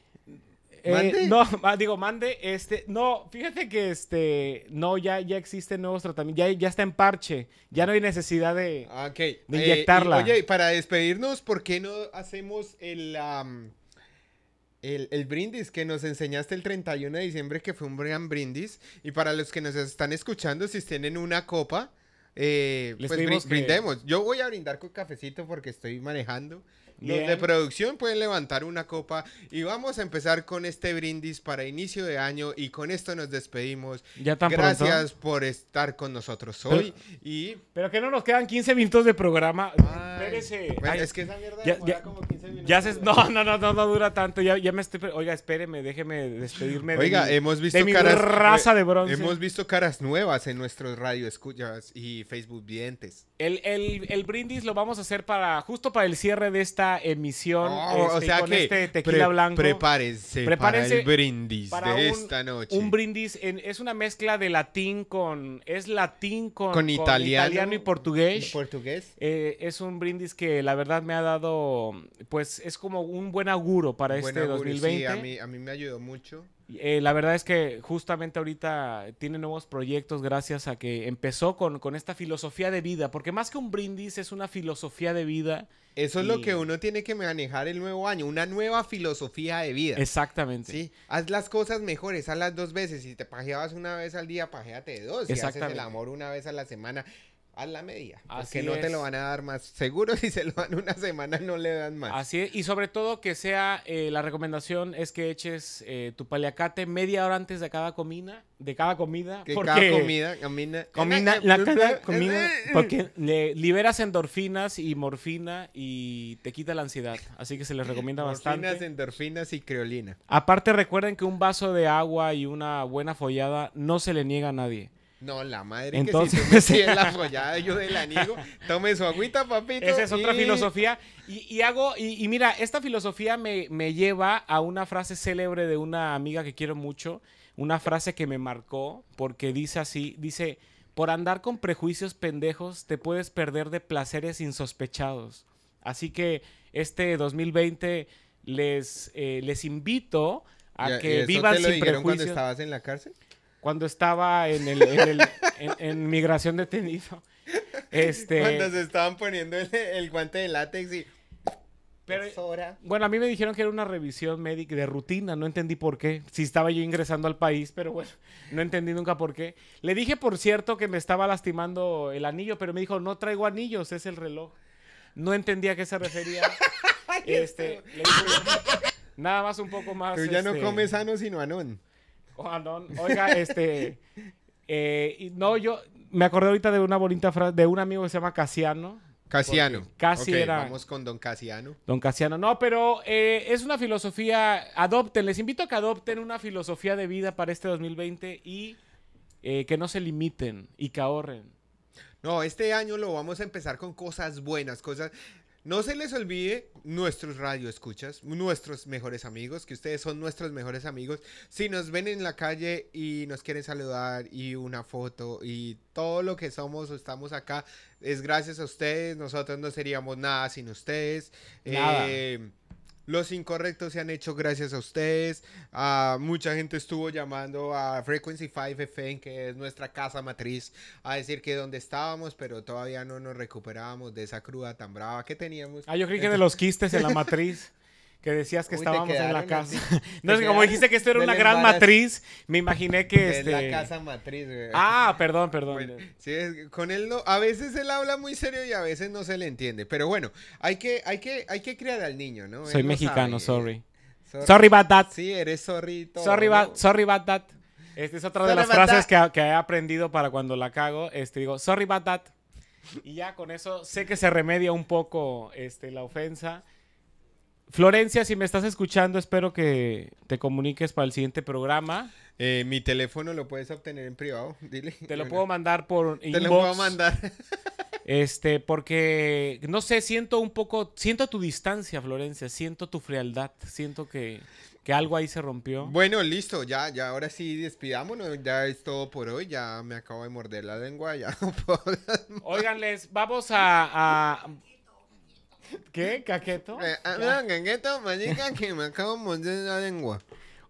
Eh, no, digo, mande, este, no, fíjate que este, no, ya, ya existen nuevos tratamientos, ya, ya está en parche, ya no hay necesidad de, ah, eh, inyectarla. y, oye, para despedirnos, ¿por qué no hacemos el, el, brindis que nos enseñaste el 31 de diciembre, que fue un gran brindis? Y para los que nos están escuchando, si tienen una copa, eh, pues brindemos. Yo voy a brindar con cafecito porque estoy manejando de producción pueden levantar una copa y vamos a empezar con este brindis para inicio de año y con esto nos despedimos. Ya Gracias por estar con nosotros hoy pero, y... Pero que no nos quedan 15 minutos de programa. espérese es que esa mierda ya, ya como 15 minutos. Ya no, no, no, no, dura tanto. Ya, ya me estoy... Oiga, espéreme, déjeme despedirme Oiga, de hemos visto caras, raza de bronce. Hemos visto caras nuevas en nuestros radio escuchas y Facebook dientes. El, el brindis lo vamos a hacer para justo para el cierre de esta emisión eh, o sea que este tequila blanco. Prepárense, prepárense, para el brindis de esta noche. Un brindis es una mezcla de latín con es latín con, con, italiano, y portugués. Portugués. Eh, es un brindis que la verdad me ha dado pues es como un buen auguro para este 2020. a mí a mí me ayudó mucho. Eh, la verdad es que justamente ahorita tiene nuevos proyectos gracias a que empezó con, con, esta filosofía de vida, porque más que un brindis es una filosofía de vida eso es lo que uno tiene que manejar el nuevo año, una nueva filosofía de vida. Exactamente. Sí, haz las cosas mejores, hazlas dos veces. Si te pajeabas una vez al día, pajeate dos. Si haces el amor una vez a la semana, a la media. Así porque no te lo van a dar más. Seguro si se lo dan una semana no le dan más. Así es. Y sobre todo que sea, eh, la recomendación es que eches eh, tu paliacate media hora antes de cada comida. De cada comida. cada comida, Porque le liberas endorfinas y morfina y te quita la ansiedad. Así que se les recomienda bastante. endorfinas y creolina. Aparte recuerden que un vaso de agua y una buena follada no se le niega a nadie. No, la madre Entonces, que si en la follada yo del anigo, tome su agüita, papito. Esa es otra filosofía. Y, y hago, y, y, mira, esta filosofía me, lleva a una frase célebre de una amiga que quiero mucho, una frase que me marcó, porque dice así, dice, por andar con prejuicios pendejos te puedes perder de placeres insospechados. Así que este 2020 les, eh, les invito a que vivan sin prejuicios. cuando estabas en la cárcel? cuando estaba en, el, en, el, migración detenido. Este... Cuando se estaban poniendo el, guante de látex y... Pero, bueno, a mí me dijeron que era una revisión médica de rutina, no entendí por qué. Si estaba yo ingresando al país, pero bueno, no entendí nunca por qué. Le dije, por cierto, que me estaba lastimando el anillo, pero me dijo, no traigo anillos, es el reloj. No entendía a qué se refería. Este, nada más un poco más. Pero ya no este comes sano, sino anón oiga, este. Eh, no, yo me acordé ahorita de una bonita frase de un amigo que se llama Casiano. Casiano. Casi era. Vamos con Don Casiano. Don Casiano. No, pero eh, es una filosofía. Adopten. Les invito a que adopten una filosofía de vida para este 2020 y eh, que no se limiten y que ahorren. No, este año lo vamos a empezar con cosas buenas, cosas. No se les olvide nuestros escuchas nuestros mejores amigos, que ustedes son nuestros mejores amigos. Si nos ven en la calle y nos quieren saludar y una foto y todo lo que somos o estamos acá, es gracias a ustedes. Nosotros no seríamos nada sin ustedes. Eh, los incorrectos se han hecho gracias a ustedes. Ah, mucha gente estuvo llamando a Frequency 5 FM, que es nuestra casa matriz, a decir que donde estábamos, pero todavía no nos recuperábamos de esa cruda tan brava que teníamos. Ah, yo creí que de los quistes en la matriz. Que decías que estábamos en la casa. no, es como dijiste que esto era una gran matriz, me imaginé que este... la casa matriz, güey. Ah, perdón, perdón. con él no, a veces él habla muy serio y a veces no se le entiende. Pero bueno, hay que, hay que, hay que criar al niño, ¿no? Soy mexicano, sorry. sorry. bad about Sí, eres sorry Sorry, sorry Esta es otra de las frases que, he aprendido para cuando la cago. Este, digo, sorry about that. Y ya con eso sé que se remedia un poco este, la ofensa. Florencia, si me estás escuchando, espero que te comuniques para el siguiente programa. Eh, mi teléfono lo puedes obtener en privado, dile. Te lo puedo mandar por Te lo puedo mandar. Este, porque, no sé, siento un poco, siento tu distancia, Florencia, siento tu frialdad, siento que, algo ahí se rompió. Bueno, listo, ya, ya, ahora sí, despidámonos, ya es todo por hoy, ya me acabo de morder la lengua, ya no vamos a ¿Qué? ¿Caqueto? Eh, ah, caqueto, que me acabo de la lengua.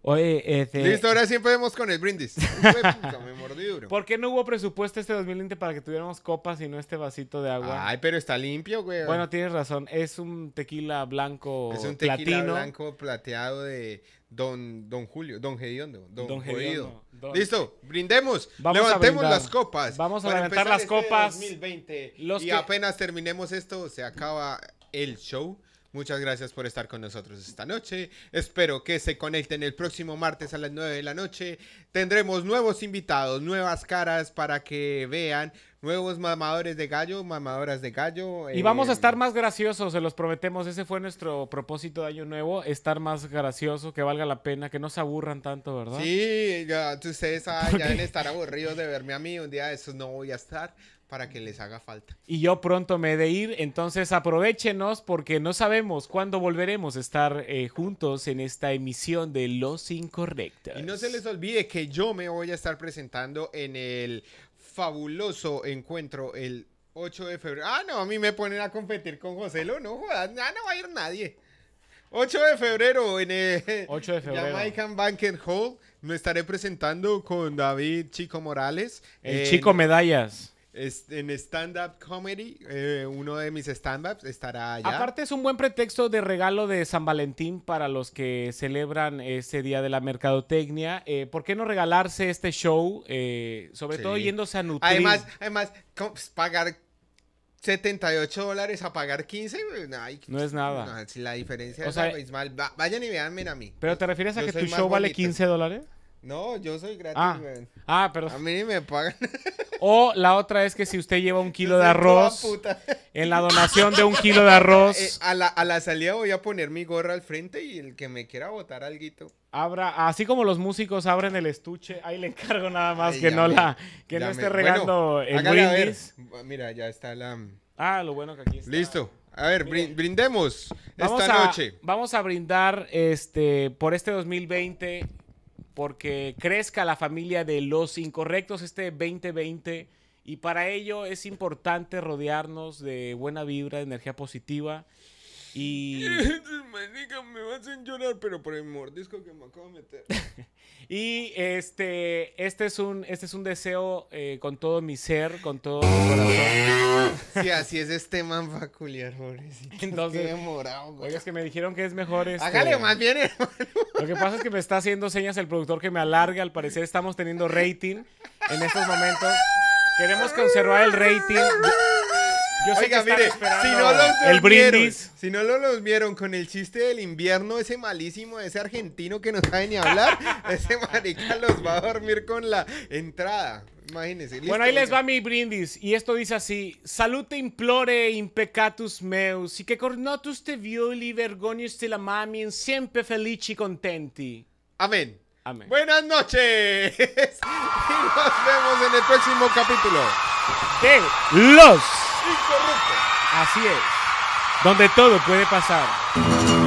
Oye, este... Listo, ahora sí podemos con el brindis. me mordí, ¿Por qué no hubo presupuesto este 2020 para que tuviéramos copas y no este vasito de agua? Ay, pero está limpio, güey. Bueno, tienes razón. Es un tequila blanco Es un tequila blanco plateado de Don, don Julio, Don Gediondo. Don, Don Listo, brindemos. Levantemos las copas. Vamos a levantar las este copas. 2020. y apenas terminemos esto, se acaba el show. Muchas gracias por estar con nosotros esta noche. Espero que se conecten el próximo martes a las 9 de la noche. Tendremos nuevos invitados, nuevas caras para que vean, nuevos mamadores de gallo, mamadoras de gallo. Y vamos a eh, estar más graciosos, se los prometemos. Ese fue nuestro propósito de Año Nuevo, estar más gracioso, que valga la pena, que no se aburran tanto, ¿verdad? Sí, ya, ustedes ya deben estar aburridos de verme a mí. Un día de esos no voy a estar para que les haga falta. Y yo pronto me he de ir, entonces aprovechenos porque no sabemos cuándo volveremos a estar eh, juntos en esta emisión de Los Incorrectos. Y no se les olvide que yo me voy a estar presentando en el fabuloso encuentro el 8 de febrero. Ah, no, a mí me ponen a competir con José no ah, no va a ir nadie. 8 de febrero en el 8 de febrero. Jamaican Hall me estaré presentando con David Chico Morales. El Chico Medallas en stand-up comedy, eh, uno de mis stand-ups estará allá. Aparte es un buen pretexto de regalo de San Valentín para los que celebran ese día de la mercadotecnia. Eh, ¿Por qué no regalarse este show? Eh, sobre todo yéndose a nutrir. Además, además pues, pagar 78 dólares a pagar 15, no es nada. No, si la diferencia es mal Vayan y veanme a mí. ¿Pero te refieres a que tu show vale 15 dólares? No, yo soy gratis, ah. güey. Ah, A mí me pagan. O la otra es que si usted lleva un kilo de arroz, en la donación de un kilo de arroz. Eh, a, la, salida voy a poner mi gorra al frente y el que me quiera botar alguito. Abra, así como los músicos abren el estuche, ahí le encargo nada más que, no, la, que no esté regando el brindis. Mira, ya está la... Ah, lo bueno que aquí está. Listo. A ver, brindemos esta noche. Vamos a brindar este, por este 2020 porque crezca la familia de los incorrectos este 2020 y para ello es importante rodearnos de buena vibra, de energía positiva y. Manica, me llorar, pero por el mordisco que me acabo de meter. y este, este, es un, este es un deseo eh, con todo mi ser, con todo mi corazón. sí, así es este man peculiar, pobrecito. Entonces. que me dijeron que es mejor. Este... más bien, Lo que pasa es que me está haciendo señas el productor que me alarga. Al parecer estamos teniendo rating en estos momentos. Queremos conservar el rating. Oiga, mire, si no, el brindis si no lo los vieron con el chiste del invierno, ese malísimo, ese argentino que no sabe ni hablar, ese marica los va a dormir con la entrada. Imagínense. bueno, ahí les va mi brindis. Y esto dice así: Salute implore impecatus meus, y que cornotus te violi vergonius te la mami. siempre felici contenti. Amén. Amén. Buenas noches. y nos vemos en el próximo capítulo. De los Así es. Donde todo puede pasar.